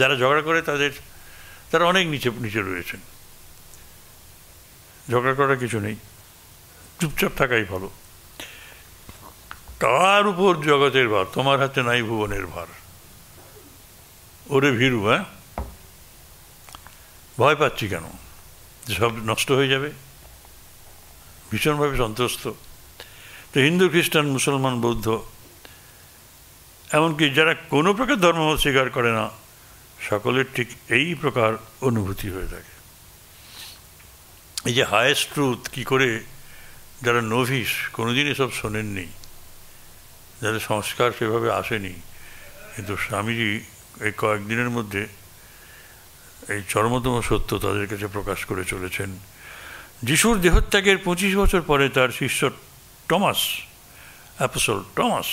Speaker 1: যারা ঝগড়া করে তাদের তারা অনেক নিচে নিচে রয়েছেন ঝগড়া করার কিছু নেই চুপচাপ থাকাই ভালো তার উপর জগতের ভার তোমার হাতে নাই ভুবনের ভার ওরে ভীরু হ্যাঁ ভয় পাচ্ছি কেন সব নষ্ট হয়ে যাবে ভীষণভাবে সন্ত্রস্ত তো হিন্দু খ্রিস্টান মুসলমান বৌদ্ধ এমনকি যারা কোনো প্রকার ধর্ম স্বীকার করে না সকলের ঠিক এই প্রকার অনুভূতি হয়ে থাকে এই যে হায়েস্ট ট্রুথ কী করে যারা নভিস কোনোদিন এসব শোনেননি যাদের সংস্কার সেভাবে আসেনি কিন্তু স্বামীজি এই কয়েকদিনের মধ্যে এই চরমতম সত্য তাদের কাছে প্রকাশ করে চলেছেন যিশুর দেহত্যাগের পঁচিশ বছর পরে তার শিষ্য Thomas, Apostle Thomas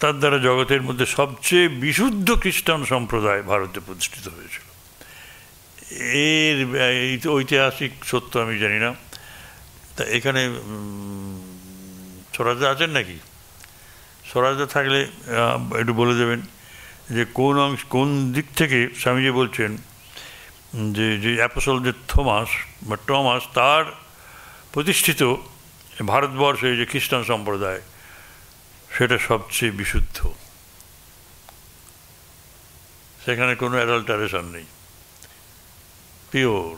Speaker 1: তার দ্বারা জগতের মধ্যে সবচেয়ে বিশুদ্ধ খ্রিস্টান সম্প্রদায় ভারতে প্রতিষ্ঠিত হয়েছিল এর ঐতিহাসিক সত্য আমি জানি না তা এখানে স্বরাজা আছেন নাকি স্বরাজা থাকলে একটু বলে দেবেন যে কোন অংশ কোন দিক থেকে স্বামীজি বলছেন যে যে অ্যাপোসল যে থমাস বা টমাস তার প্রতিষ্ঠিত ভারতবর্ষে যে খ্রিস্টান সম্প্রদায় সেটা সবচেয়ে বিশুদ্ধ সেখানে কোনো অ্যাডাল্টারেশন নেই পিওর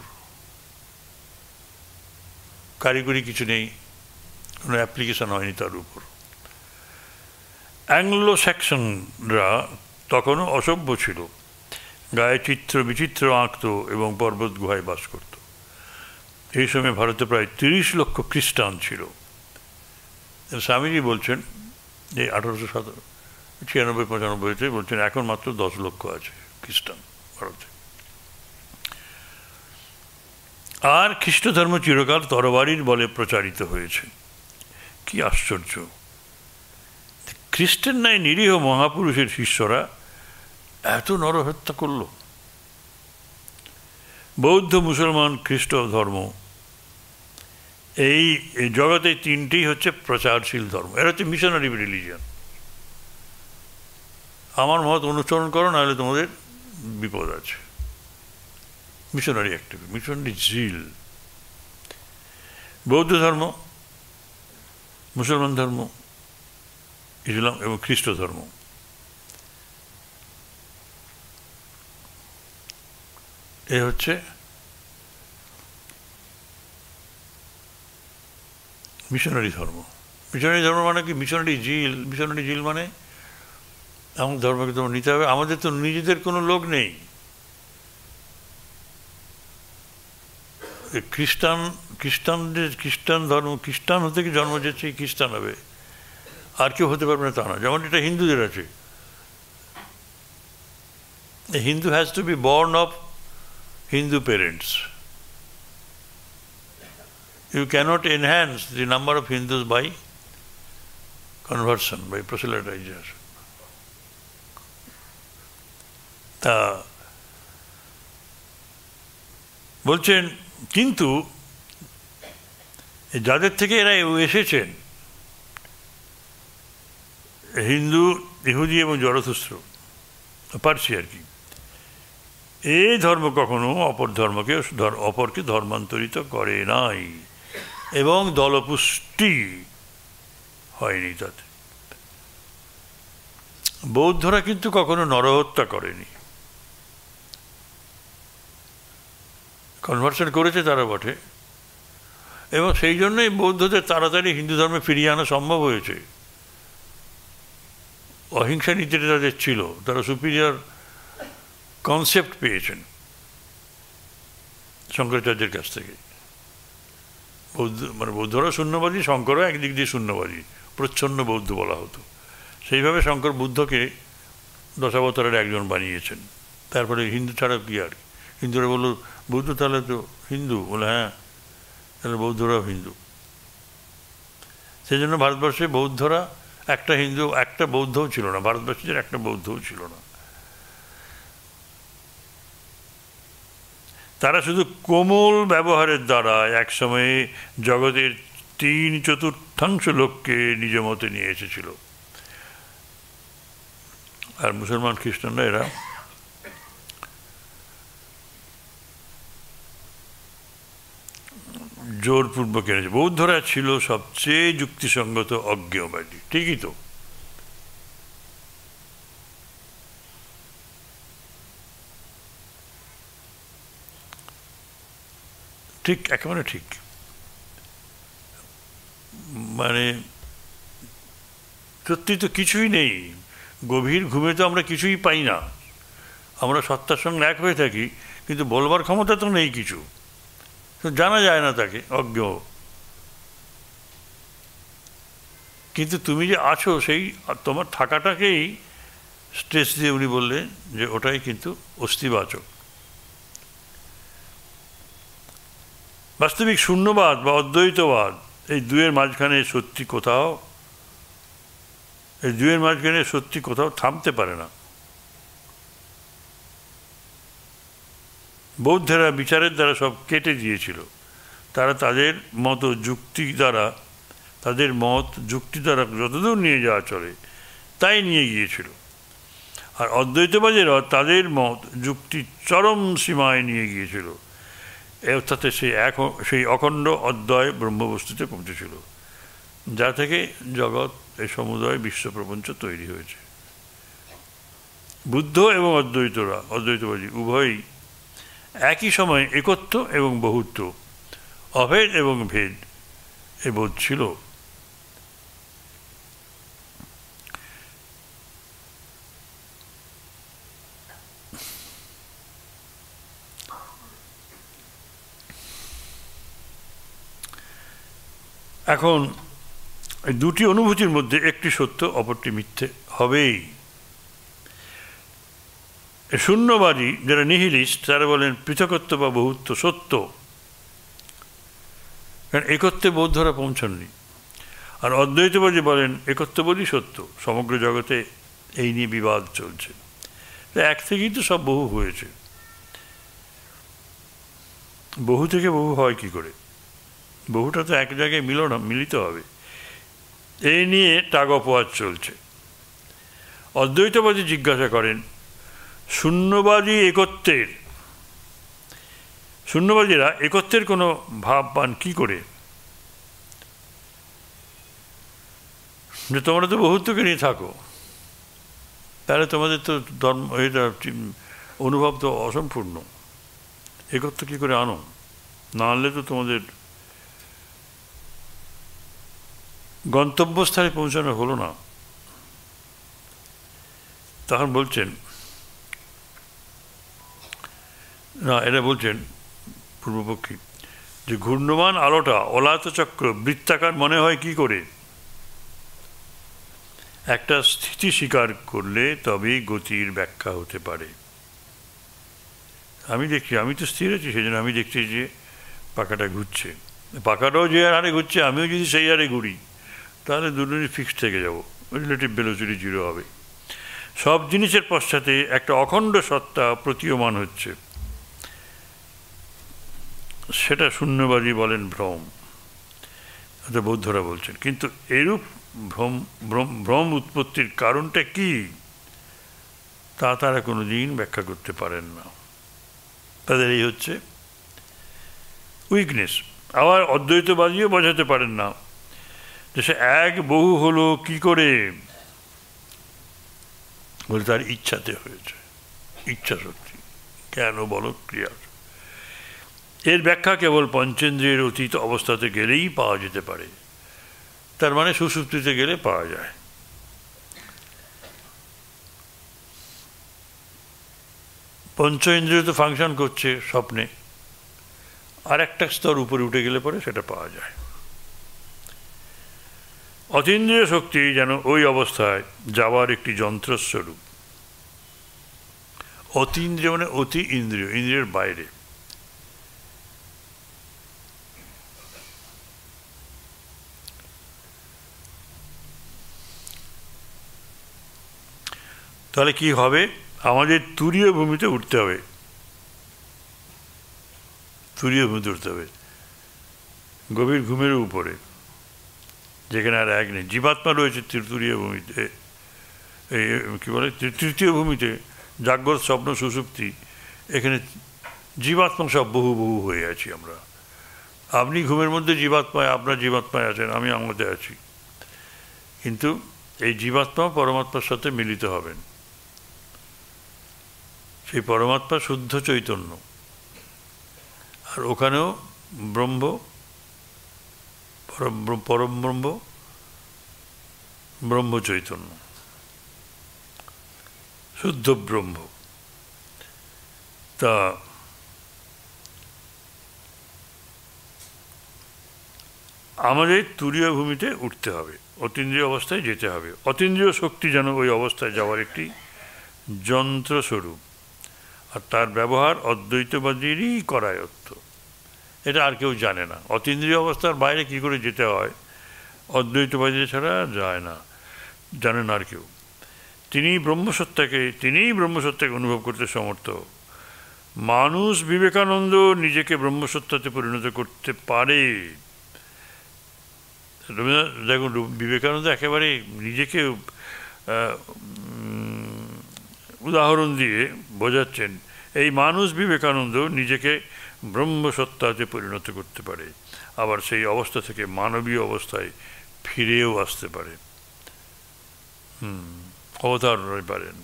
Speaker 1: কারিগরি কিছু নেই কোনো অ্যাপ্লিকেশন হয়নি তার উপর অ্যাংলো স্যাকশনরা তখনও অসভ্য ছিল গায়ে চিত্র বিচিত্র আঁকত এবং পর্বত গুহায় বাস করত এই সময় ভারতে প্রায় তিরিশ লক্ষ খ্রিস্টান ছিল স্বামীজি বলছেন যে আঠারোশো সাত ছিয়ানব্বই পঁচানব্বইতে বলছেন এখন মাত্র দশ লক্ষ আছে খ্রিস্টান ভারতে আর খ্রিস্ট ধর্ম চিরকাল তরবারির বলে প্রচারিত হয়েছে কি আশ্চর্য খ্রিস্টান নাই নিরীহ মহাপুরুষের শিষ্যরা এত নরহত্যা করল বৌদ্ধ মুসলমান খ্রিস্ট ধর্ম এই জগতে তিনটি হচ্ছে প্রচারশীল ধর্ম এরা হচ্ছে মিশনারি রিলিজিয়ান আমার মত অনুসরণ করো নাহলে তোমাদের বিপদ আছে মিশনারি অ্যাক্টিভিটি মিশনারি জিল বৌদ্ধ ধর্ম মুসলমান ধর্ম ইসলাম এবং খ্রিস্ট ধর্ম এ হচ্ছে মিশনারি ধর্ম মিশনারি ধর্ম মানে কি মিশনারি জিল মিশনারি জিল মানে এমন ধর্মকে তোমার নিতে হবে আমাদের তো নিজেদের কোনো লোক নেই খ্রিস্টান খ্রিস্টানদের খ্রিস্টান ধর্ম খ্রিস্টান হতে কি জন্ম যাচ্ছে খ্রিস্টান হবে আর কেউ হতে পারবে না তা না যেমন এটা হিন্দুদের আছে Hindu has to be born of Hindu parents. You cannot enhance the number of Hindus by conversion, by proselytization. তা বলছেন কিন্তু যাদের থেকে এরা এসেছেন হিন্দু ইহুদি এবং জড়থুস্ত্র পার্সি আর কি এই ধর্ম কখনো অপর ধর্মকে অপরকে ধর্মান্তরিত করে নাই এবং দলপুষ্টি হয়নি তাতে বৌদ্ধরা কিন্তু কখনো নরহত্যা করেনি কনভার্সন করেছে তারা বটে এবং সেই জন্যই বৌদ্ধদের তাড়াতাড়ি হিন্দু ধর্মে ফিরিয়ে আনা সম্ভব হয়েছে অহিংসা নীতিটা তাদের ছিল তারা সুপিরিয়ার কনসেপ্ট পেয়েছেন শঙ্করাচার্যের কাছ থেকে বৌদ্ধ মানে বৌদ্ধরা শূন্যবাদী শঙ্করও একদিক দিয়ে শূন্যবাদী প্রচ্ছন্ন বৌদ্ধ বলা হতো সেইভাবে শঙ্কর বুদ্ধকে দশাবতারের একজন বানিয়েছেন তারপরে হিন্দু ছাড়া কি আর হিন্দুরা বললো বৌদ্ধ তাহলে তো হিন্দু বলে হ্যাঁ তাহলে বৌদ্ধরাও হিন্দু সেই জন্য ভারতবর্ষে বৌদ্ধরা একটা হিন্দু একটা বৌদ্ধও ছিল না ভারতবর্ষের একটা বৌদ্ধও ছিল না তারা শুধু কোমল ব্যবহারের দ্বারা একসময়ে জগতের তিন চতুর্থাংশ লোককে নিজ মতে নিয়ে এসেছিল আর মুসলমান খ্রিস্টানরা এরা জোরপূর্বক এনেছে বৌদ্ধরা ছিল সবচেয়ে যুক্তিসঙ্গত অজ্ঞবাদী ঠিকই তো ঠিক একেবারে ঠিক মানে সত্যি তো কিছুই নেই গভীর ঘুমে তো আমরা কিছুই পাই না আমরা সত্তার সঙ্গে এক হয়ে থাকি কিন্তু বলবার ক্ষমতা তো নেই কিছু তো জানা যায় না তাকে অজ্ঞ কিন্তু তুমি যে আছো সেই তোমার থাকাটাকেই স্ট্রেস দিয়ে উনি বললেন যে ওটাই কিন্তু অস্থিবাচক বাস্তবিক শূন্যবাদ বা অদ্বৈতবাদ এই দুয়ের মাঝখানে সত্যি কোথাও এই দুয়ের মাঝখানে সত্যি কোথাও থামতে পারে না বৌদ্ধেরা বিচারের দ্বারা সব কেটে দিয়েছিল তারা তাদের মতো যুক্তি দ্বারা তাদের মত যুক্তি দ্বারা যতদূর নিয়ে যাওয়া চলে তাই নিয়ে গিয়েছিল আর অদ্বৈতবাদীরা তাদের মত যুক্তি চরম সীমায় নিয়ে গিয়েছিল অর্থাৎ সেই এক সেই অখণ্ড অধ্যয় ব্রহ্মবস্তুতে পৌঁছেছিল যা থেকে জগৎ এই সমুদয় বিশ্বপ্রপঞ্চ তৈরি হয়েছে বুদ্ধ এবং অদ্বৈতরা অদ্বৈতবাদী উভয়ই একই সময়ে একত্ব এবং বহুত্ব অভেদ এবং ভেদ এ বোধ ছিল এখন দুটি অনুভূতির মধ্যে একটি সত্য অপরটি মিথ্যে হবেই শূন্যবাদী যারা নিহিলিস্ট তারা বলেন পৃথকত্ব বা বহুত্ব সত্য কারণ একত্রে বৌদ্ধরা পৌঁছননি আর অদ্বৈতবাদী বলেন বলি সত্য সমগ্র জগতে এই নিয়ে বিবাদ চলছে এক থেকেই তো সব বহু হয়েছে বহু থেকে বহু হয় কি করে বহুটা তো এক জায়গায় মিলন মিলিত হবে এই নিয়ে টাগ অপবাদ চলছে অদ্বৈতবাদী জিজ্ঞাসা করেন শূন্যবাদী একত্বের শূন্যবাদীরা একত্বের কোনো ভাব পান কী করে যে তোমরা তো বহুত্বকে নিয়ে থাকো তাহলে তোমাদের তো ধর্ম এটা অনুভব তো অসম্পূর্ণ একত্র কী করে আনো না আনলে তো তোমাদের গন্তব্যস্থলে পৌঁছানো হলো না তখন বলছেন না এটা বলছেন পূর্বপক্ষী যে ঘূর্ণমান আলোটা অলাত চক্র বৃত্তাকার মনে হয় কি করে একটা স্থিতি স্বীকার করলে তবেই গতির ব্যাখ্যা হতে পারে আমি দেখছি আমি তো স্থির আছি সেই জন্য আমি দেখছি যে পাকাটা ঘুরছে পাকাটাও যে আরে ঘুরছে আমিও যদি সেই আরে ঘুরি তাহলে দুজনই ফিক্স থেকে যাব রিলেটিভ ভেলোসিটি জিরো হবে সব জিনিসের পশ্চাতে একটা অখণ্ড সত্তা প্রতীয়মান হচ্ছে সেটা শূন্যবাদী বলেন ভ্রম অর্থাৎ বৌদ্ধরা বলছেন কিন্তু এরূপ ভ্রম ভ্রম উৎপত্তির কারণটা কি তা তারা কোনো দিন ব্যাখ্যা করতে পারেন না তাদের এই হচ্ছে উইকনেস আবার অদ্বৈতবাদীও বোঝাতে পারেন না যে সে এক বহু হলো কি করে বলে তার ইচ্ছাতে হয়েছে ইচ্ছা শক্তি কেন বলো ক্রিয়ার এর ব্যাখ্যা কেবল পঞ্চেন্দ্রিয়ের অতীত অবস্থাতে গেলেই পাওয়া যেতে পারে তার মানে সুসুপ্তিতে গেলে পাওয়া যায় পঞ্চ ইন্দ্রিয় তো ফাংশন করছে স্বপ্নে আর একটা স্তর উপরে উঠে গেলে পরে সেটা পাওয়া যায় অতীন্দ্রিয় শক্তি যেন ওই অবস্থায় যাওয়ার একটি যন্ত্রস্বরূপ অতীন্দ্রিয় মানে অতি ইন্দ্রিয় ইন্দ্রিয়ের বাইরে তাহলে কি হবে আমাদের তুরীয় ভূমিতে উঠতে হবে তুরীয় ভূমিতে উঠতে হবে গভীর ঘুমের উপরে যেখানে আর এক নেই জীবাত্মা রয়েছে তৃতীয় ভূমিতে এই কী বলে তৃতীয় ভূমিতে জাগ্রত স্বপ্ন সুসুপ্তি এখানে জীবাত্মা সব বহু বহু হয়ে আছি আমরা আপনি ঘুমের মধ্যে জীবাত্মায় আপনার জীবাত্মায় আছেন আমি আমাদের আছি কিন্তু এই জীবাত্মা পরমাত্মার সাথে মিলিত হবেন সেই পরমাত্মা শুদ্ধ চৈতন্য আর ওখানেও ব্রহ্ম পরম ব্রহ্ম ব্রহ্ম চৈতন্য শুদ্ধ ব্রহ্ম তা আমাদের তুরীয় ভূমিতে উঠতে হবে অতীন্দ্রিয় অবস্থায় যেতে হবে অতীন্দ্রিয় শক্তি যেন ওই অবস্থায় যাওয়ার একটি যন্ত্রস্বরূপ আর তার ব্যবহার অদ্বৈতবাদীরই করায়ত্ত এটা আর কেউ জানে না অতীন্দ্রিয় অবস্থার বাইরে কী করে যেতে হয় অদ্বৈতবাদী ছাড়া যায় না জানে না আর কেউ তিনি ব্রহ্মসত্তাকে তিনিই ব্রহ্মসত্তাকে অনুভব করতে সমর্থ মানুষ বিবেকানন্দ নিজেকে ব্রহ্মসত্তাতে পরিণত করতে পারে রবীন্দ্রনাথ দেখুন বিবেকানন্দ একেবারে নিজেকে উদাহরণ দিয়ে বোঝাচ্ছেন এই মানুষ বিবেকানন্দ নিজেকে ব্রহ্মসত্তাতে পরিণত করতে পারে আবার সেই অবস্থা থেকে মানবীয় অবস্থায় ফিরেও আসতে পারে হুম অবতারণ পারেন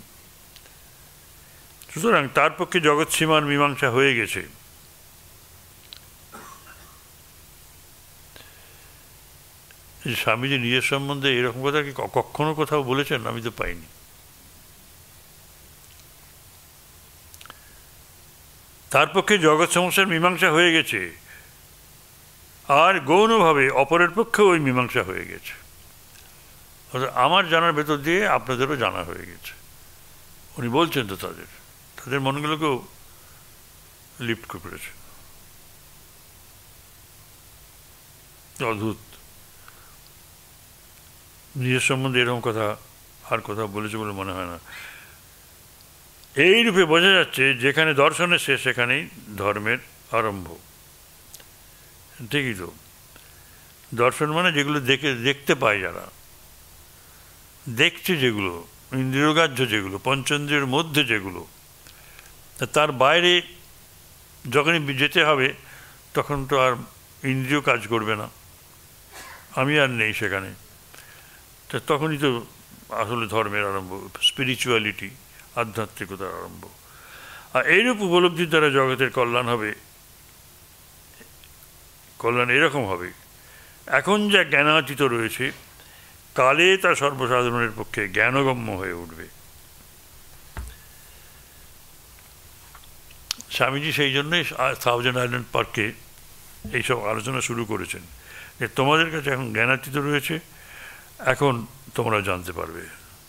Speaker 1: সুতরাং তার পক্ষে জগৎ সীমার মীমাংসা হয়ে গেছে স্বামীজি নিজের সম্বন্ধে এরকম কথা কি কখনো কোথাও বলেছেন আমি তো পাইনি তার পক্ষে জগৎ সমস্যার মীমাংসা হয়ে গেছে আর গৌণভাবে অপরের পক্ষে ওই মীমাংসা হয়ে গেছে আমার জানার ভেতর দিয়ে আপনাদেরও জানা হয়ে গেছে উনি বলছেন তো তাদের তাদের মনগুলোকেও লিপ্ট করেছে অদ্ভুত নিজের সম্বন্ধে এরকম কথা আর কথা বলেছে বলে মনে হয় না এই রূপে বোঝা যাচ্ছে যেখানে দর্শনের শেষ সেখানেই ধর্মের আরম্ভ ঠিকই তো দর্শন মানে যেগুলো দেখে দেখতে পায় যারা দেখছে যেগুলো ইন্দ্রিয়গ্রাহ্য যেগুলো পঞ্চেন্দ্রের মধ্যে যেগুলো তার বাইরে যখনই যেতে হবে তখন তো আর ইন্দ্রিয় কাজ করবে না আমি আর নেই সেখানে তা তখনই তো আসলে ধর্মের আরম্ভ স্পিরিচুয়ালিটি আধ্যাত্মিকতার আরম্ভ আর এইরূপ উপলব্ধির দ্বারা জগতের কল্যাণ হবে কল্যাণ এরকম হবে এখন যা জ্ঞানাতীত রয়েছে কালে তা সর্বসাধারণের পক্ষে জ্ঞানগম্য হয়ে উঠবে স্বামীজি সেই জন্যই থাউজেন্ড আইল্যান্ড পার্কে এইসব আলোচনা শুরু করেছেন যে তোমাদের কাছে এখন জ্ঞানাতীত রয়েছে এখন তোমরা জানতে পারবে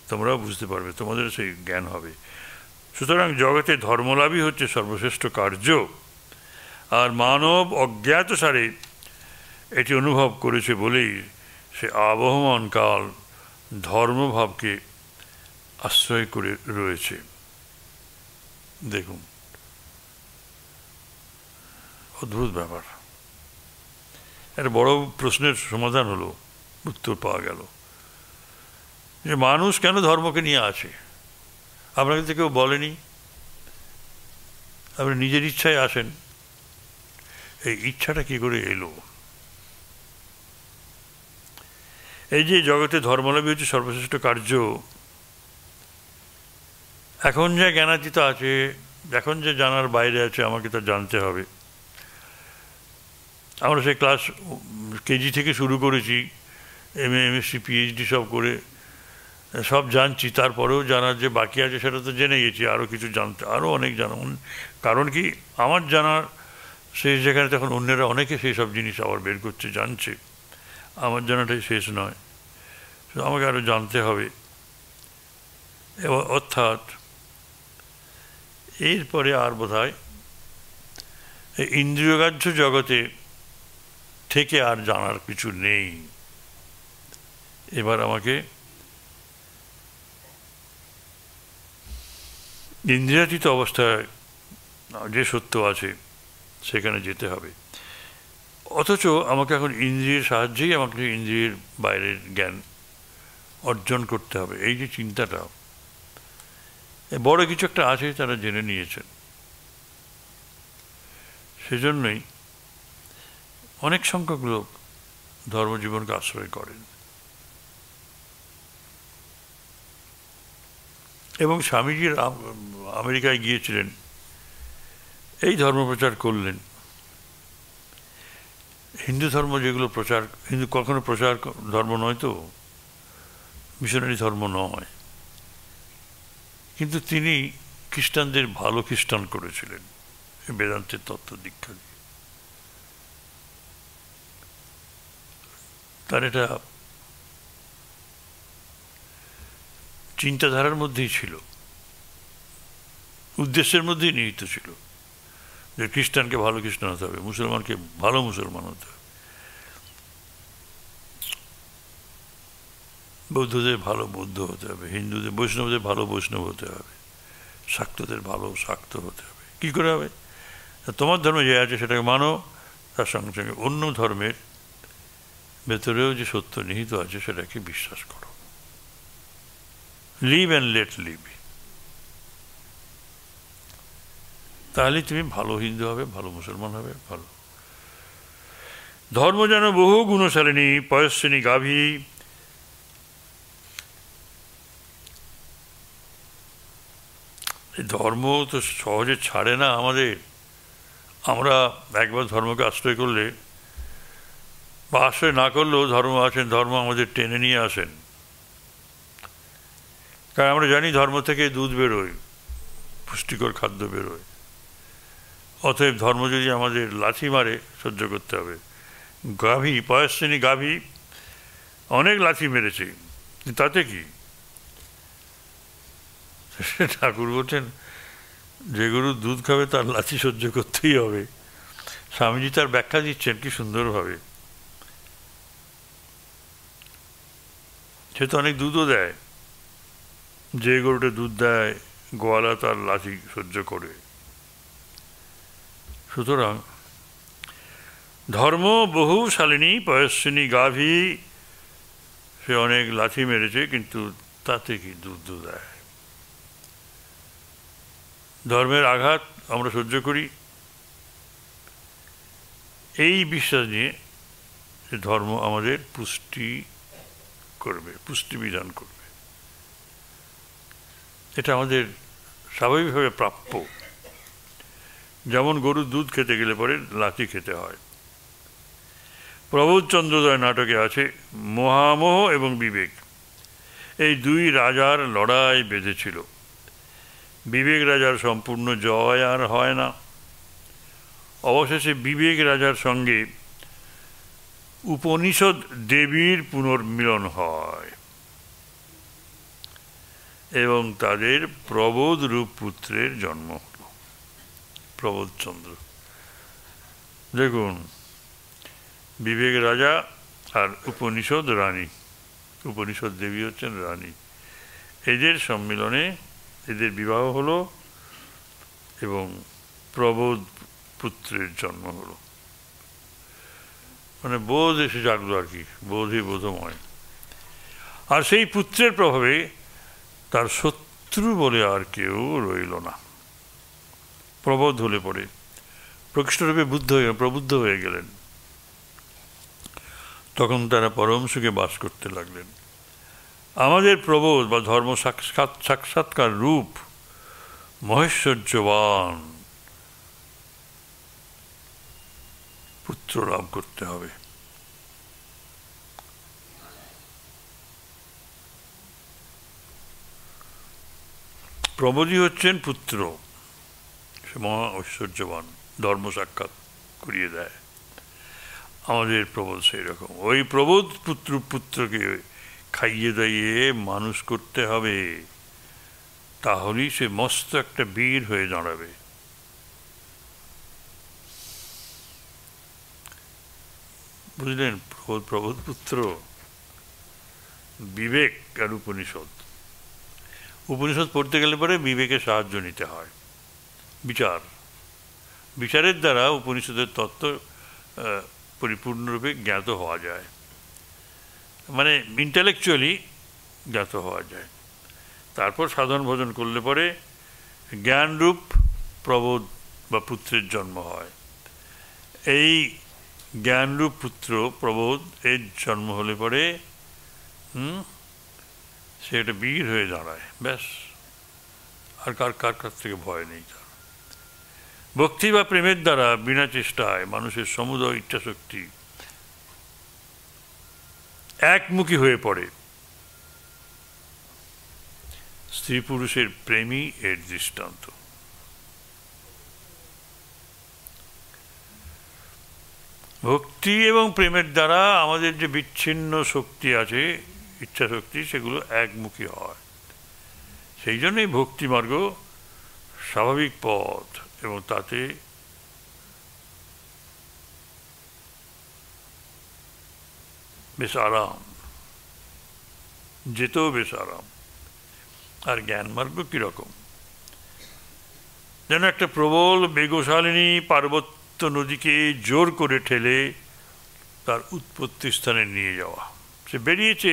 Speaker 1: তোমরাও বুঝতে পারবে তোমাদের সেই জ্ঞান হবে সুতরাং জগতে ধর্মলাভই হচ্ছে সর্বশ্রেষ্ঠ কার্য আর মানব অজ্ঞাত সারে এটি অনুভব করেছে বলেই সে আবহমান কাল ধর্মভাবকে আশ্রয় করে রয়েছে দেখুন অদ্ভুত ব্যাপার একটা বড় প্রশ্নের সমাধান হলো উত্তর পাওয়া গেল যে মানুষ কেন ধর্মকে নিয়ে আছে আপনাকে তো কেউ বলেনি আপনি নিজের ইচ্ছায় আসেন এই ইচ্ছাটা কি করে এলো এই যে জগতে ধর্মালবী হচ্ছে সর্বশ্রেষ্ঠ কার্য এখন যে জ্ঞানাতীত আছে এখন যে জানার বাইরে আছে আমাকে তা জানতে হবে আমরা সেই ক্লাস কেজি থেকে শুরু করেছি এম এ এমএসসি পিএইচডি সব করে সব জানছি তারপরেও জানার যে বাকি আছে সেটা তো জেনে গেছি আরও কিছু জানতে আরও অনেক জানা কারণ কি আমার জানার সেই যেখানে তখন অন্যেরা অনেকে সেই সব জিনিস আবার বের করছে জানছে আমার জানাটাই শেষ নয় আমাকে আরও জানতে হবে এবং অর্থাৎ এরপরে আর বোধ হয় ইন্দ্রিয়গ্রাহ্য জগতে থেকে আর জানার কিছু নেই এবার আমাকে নিন্দিরাতীত অবস্থায় যে সত্য আছে সেখানে যেতে হবে অথচ আমাকে এখন ইন্দ্রিয়ের সাহায্যেই আমাকে ইন্দ্রিয়ের বাইরের জ্ঞান অর্জন করতে হবে এই যে চিন্তাটা বড় কিছু একটা আছে তারা জেনে নিয়েছেন সেজন্যই অনেক সংখ্যক লোক ধর্মজীবনকে আশ্রয় করেন এবং স্বামীজি আমেরিকায় গিয়েছিলেন এই ধর্ম প্রচার করলেন হিন্দু ধর্ম যেগুলো প্রচার হিন্দু কখনো প্রচার ধর্ম নয় তো মিশনারি ধর্ম নয় কিন্তু তিনি খ্রিস্টানদের ভালো খ্রিস্টান করেছিলেন বেদান্তের তত্ত্ব দীক্ষা দিয়ে তার এটা চিন্তাধারার মধ্যেই ছিল উদ্দেশ্যের মধ্যেই নিহিত ছিল যে খ্রিস্টানকে ভালো খ্রিস্টান হতে হবে মুসলমানকে ভালো মুসলমান হতে হবে বৌদ্ধদের ভালো বৌদ্ধ হতে হবে হিন্দুদের বৈষ্ণবদের ভালো বৈষ্ণব হতে হবে শাক্তদের ভালো শাক্ত হতে হবে কি করে হবে তোমার ধর্মে যে আছে সেটাকে মানো তার সঙ্গে সঙ্গে অন্য ধর্মের ভেতরেও যে সত্য নিহিত আছে সেটাকে বিশ্বাস করো লিভ অ্যান্ড লেট লিভ তাহলে তুমি ভালো হিন্দু হবে ভালো মুসলমান হবে ভালো ধর্ম যেন বহু গুণশালিনী পয়স্বিনী গাভী ধর্ম তো সহজে ছাড়ে না আমাদের আমরা একবার ধর্মকে আশ্রয় করলে বা আশ্রয় না করলেও ধর্ম আছেন ধর্ম আমাদের টেনে নিয়ে আসেন কারণ আমরা জানি ধর্ম থেকে দুধ বেরোয় পুষ্টিকর খাদ্য বেরোয় অতএব ধর্ম যদি আমাদের লাঠি মারে সহ্য করতে হবে গাভী পয়শ্রেণী গাভী অনেক লাঠি মেরেছে তাতে কি ঠাকুর বলছেন যে গরু দুধ খাবে তার লাঠি সহ্য করতেই হবে স্বামীজি তার ব্যাখ্যা দিচ্ছেন কি সুন্দরভাবে সে তো অনেক দুধও দেয় যে গরুটা দুধ দেয় গোয়ালা তার লাঠি সহ্য করে সুতরাং ধর্ম বহু শালিনী পয়স্বিনী গাভী সে অনেক লাঠি মেরেছে কিন্তু তাতে কি দুধ দুধ দেয় ধর্মের আঘাত আমরা সহ্য করি এই বিশ্বাস নিয়ে ধর্ম আমাদের পুষ্টি করবে পুষ্টি বিধান করবে এটা আমাদের স্বাভাবিকভাবে প্রাপ্য যেমন গরুর দুধ খেতে গেলে পরে লাচি খেতে হয় প্রবোধচন্দ্রদয় নাটকে আছে মহামোহ এবং বিবেক এই দুই রাজার লড়াই বেঁধেছিল বিবেক রাজার সম্পূর্ণ জয় আর হয় না অবশেষে বিবেক রাজার সঙ্গে উপনিষদ দেবীর পুনর্মিলন হয় এবং তাদের প্রবোধ রূপ পুত্রের জন্ম হল প্রবোধচন্দ্র দেখুন বিবেক রাজা আর উপনিষদ রানী উপনিষদ দেবী হচ্ছেন রানী এদের সম্মিলনে এদের বিবাহ হলো এবং প্রবোধ পুত্রের জন্ম হলো মানে বোধ এসে জাগলো আর কি বোধই বোধময় আর সেই পুত্রের প্রভাবে তার শত্রু বলে আর কেউ রইল না প্রবোধ হলে পড়ে প্রকৃষ্টরূপে বুদ্ধ হয়ে প্রবুদ্ধ হয়ে গেলেন তখন তারা পরম সুখে বাস করতে লাগলেন আমাদের প্রবোধ বা ধর্ম সাক্ষাৎ সাক্ষাৎকার রূপ মহেশ্বর্যবান পুত্র লাভ করতে হবে প্রবোধী হচ্ছেন পুত্র সে মহা ঐশ্বর্যবান ধর্ম সাক্ষাৎ করিয়ে দেয় আমাদের প্রবোধ সেই রকম ওই প্রবোধ পুত্র পুত্রকে খাইয়ে দাইয়ে মানুষ করতে হবে তাহলেই সে মস্ত একটা বীর হয়ে দাঁড়াবে বুঝলেন প্রবোধ পুত্র বিবেক আর উপনিষদ উপনিষদ পড়তে গেলে পরে বিবেকে সাহায্য নিতে হয় বিচার বিচারের দ্বারা উপনিষদের তত্ত্ব পরিপূর্ণরূপে জ্ঞাত হওয়া যায় মানে ইন্টালেকচুয়ালি জ্ঞাত হওয়া যায় তারপর সাধন ভজন করলে পরে জ্ঞানরূপ প্রবোধ বা পুত্রের জন্ম হয় এই জ্ঞানরূপ পুত্র প্রবোধ এর জন্ম হলে পরে হুম সে একটা বীর হয়ে দাঁড়ায় ব্যাস আর কার কার কাছ থেকে ভয় নেই তার ভক্তি বা প্রেমের দ্বারা বিনা চেষ্টায় মানুষের সমুদয় ইচ্ছাশক্তি একমুখী হয়ে পড়ে স্ত্রী পুরুষের প্রেমই এর দৃষ্টান্ত ভক্তি এবং প্রেমের দ্বারা আমাদের যে বিচ্ছিন্ন শক্তি আছে ইচ্ছাশক্তি সেগুলো একমুখী হয় সেই জন্যই ভক্তিমার্গ স্বাভাবিক পথ এবং তাতে বেশ আরাম যেতেও বেশ আরাম আর জ্ঞানমার্গ কীরকম যেন একটা প্রবল বেগশালিনী পার্বত্য নদীকে জোর করে ঠেলে তার উৎপত্তি স্থানে নিয়ে যাওয়া সে বেরিয়েছে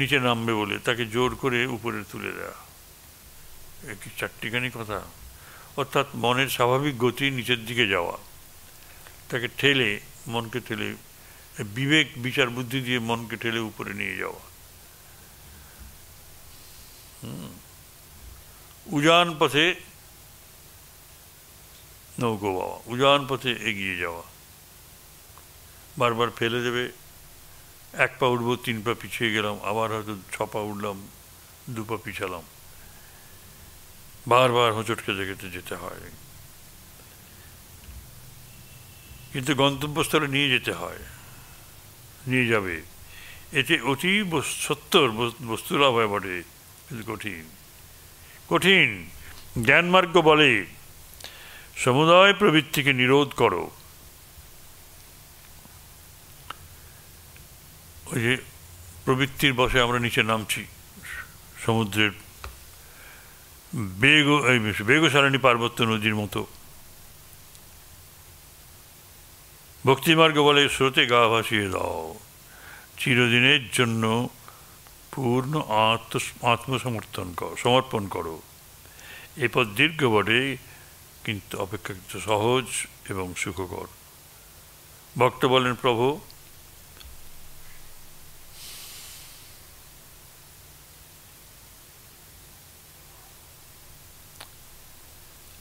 Speaker 1: নিচে নামবে বলে তাকে জোর করে উপরে তুলে দেওয়া একটি চারটিখানি কথা অর্থাৎ মনের স্বাভাবিক গতি নিচের দিকে যাওয়া তাকে ঠেলে মনকে ঠেলে বিবেক বিচার বুদ্ধি দিয়ে মনকে ঠেলে উপরে নিয়ে যাওয়া উজান পথে নৌকো বাবা উজান পথে এগিয়ে যাওয়া বারবার ফেলে দেবে এক পা উঠবো তিন পা পিছিয়ে গেলাম আবার হয়তো ছ পা উঠলাম দু পা পিছালাম বারবার হোঁচটকে জেগেতে যেতে হয় কিন্তু গন্তব্যস্থলে নিয়ে যেতে হয় নিয়ে যাবে এতে অতি সত্তর বস্তুলাভ হয় বটে কিন্তু কঠিন কঠিন জ্ঞানমার্গ বলে সমুদায় প্রবৃত্তিকে নিরোধ করো ওই যে প্রবৃত্তির বসে আমরা নিচে নামছি সমুদ্রের বেগ এই বেগসারণী পার্বত্য নদীর মতো ভক্তিমার্গ বলে স্রোতে গা ভাসিয়ে দাও চিরদিনের জন্য পূর্ণ আত্ম আত্মসমর্থন কর সমর্পণ করো এ পথ দীর্ঘ বটে কিন্তু অপেক্ষাকৃত সহজ এবং সুখকর ভক্ত বলেন প্রভু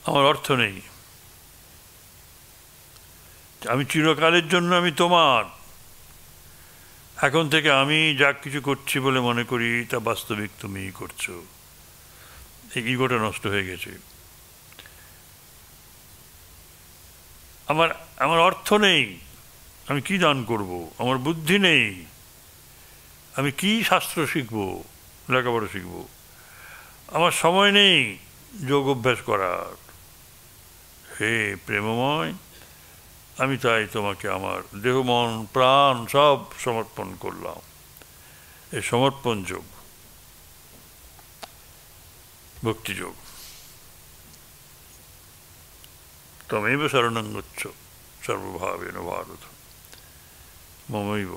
Speaker 1: আমার অর্থ নেই আমি চিরকালের জন্য আমি তোমার এখন থেকে আমি যা কিছু করছি বলে মনে করি তা বাস্তবিক তুমি করছো এই ইগোটা নষ্ট হয়ে গেছে আমার আমার অর্থ নেই আমি কি দান করব আমার বুদ্ধি নেই আমি কি শাস্ত্র শিখব লেখাপড়া শিখব আমার সময় নেই যোগ অভ্যাস করার হে প্রেমময় আমি তাই তোমাকে আমার দেহ মন প্রাণ সব সমর্পণ করলাম এই সমর্পণ যোগ ভক্তিযোগ তমেব শরণাঙ্গচ্ছ সর্বভাবেন ভারত মমৈব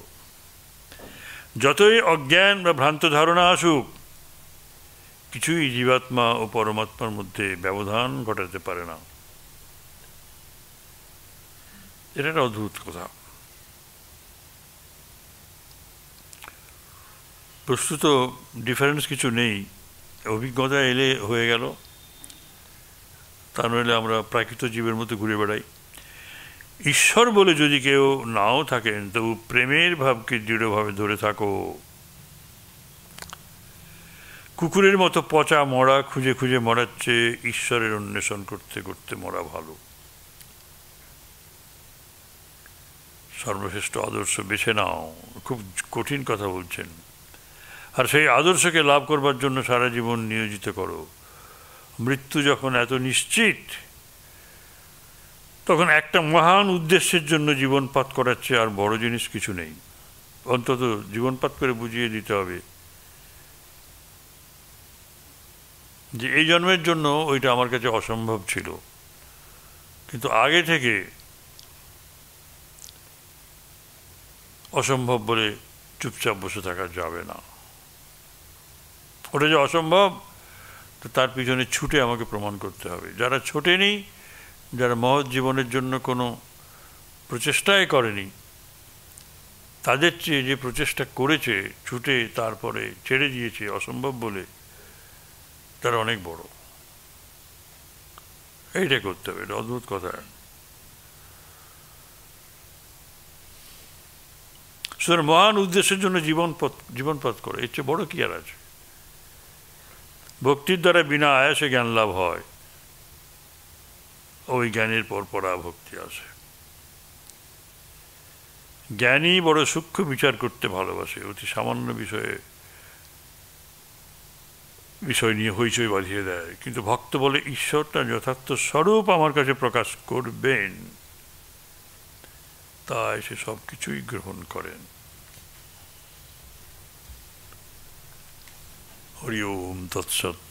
Speaker 1: যতই অজ্ঞান বা ভ্রান্ত ধারণা আসুক কিছুই জীবাত্মা ও পরমাত্মার মধ্যে ব্যবধান ঘটাতে পারে না এটা একটা অদ্ভুত কথা প্রস্তুত ডিফারেন্স কিছু নেই অভিজ্ঞতা এলে হয়ে গেল তা নইলে আমরা প্রাকৃত জীবের মতো ঘুরে বেড়াই ঈশ্বর বলে যদি কেউ নাও থাকেন তবু প্রেমের ভাবকে দৃঢ়ভাবে ধরে থাকো কুকুরের মতো পচা মরা খুঁজে খুঁজে মরাচ্ছে ঈশ্বরের অন্বেষণ করতে করতে মরা ভালো সর্বশ্রেষ্ঠ আদর্শ বেছে নাও খুব কঠিন কথা বলছেন আর সেই আদর্শকে লাভ করবার জন্য সারা জীবন নিয়োজিত করো মৃত্যু যখন এত নিশ্চিত তখন একটা মহান উদ্দেশ্যের জন্য জীবনপাত করার চেয়ে আর বড় জিনিস কিছু নেই অন্তত জীবনপাত করে বুঝিয়ে দিতে হবে যে এই জন্মের জন্য ওইটা আমার কাছে অসম্ভব ছিল কিন্তু আগে থেকে অসম্ভব বলে চুপচাপ বসে থাকা যাবে না ওটা যে অসম্ভব তো তার পিছনে ছুটে আমাকে প্রমাণ করতে হবে যারা ছোটেনি যারা মহৎ জীবনের জন্য কোনো প্রচেষ্টাই করেনি তাদের চেয়ে যে প্রচেষ্টা করেছে ছুটে তারপরে ছেড়ে দিয়েছে অসম্ভব বলে তারা অনেক বড় এইটা করতে হবে এটা অদ্ভুত কথা সুতরাং মহান উদ্দেশ্যের জন্য জীবন জীবনপথ করে এর চেয়ে বড় কি আর আছে ভক্তির দ্বারা বিনা আয়াসে জ্ঞান লাভ হয় ওই জ্ঞানের পরপরা ভক্তি আছে জ্ঞানী বড় সূক্ষ্ম বিচার করতে ভালোবাসে অতি সামান্য বিষয়ে বিষয় নিয়ে হইচই বাঁধিয়ে দেয় কিন্তু ভক্ত বলে ঈশ্বরটা যথার্থ স্বরূপ আমার কাছে প্রকাশ করবেন তাই সে সব কিছুই গ্রহণ করেন হরি ওম তৎসৎ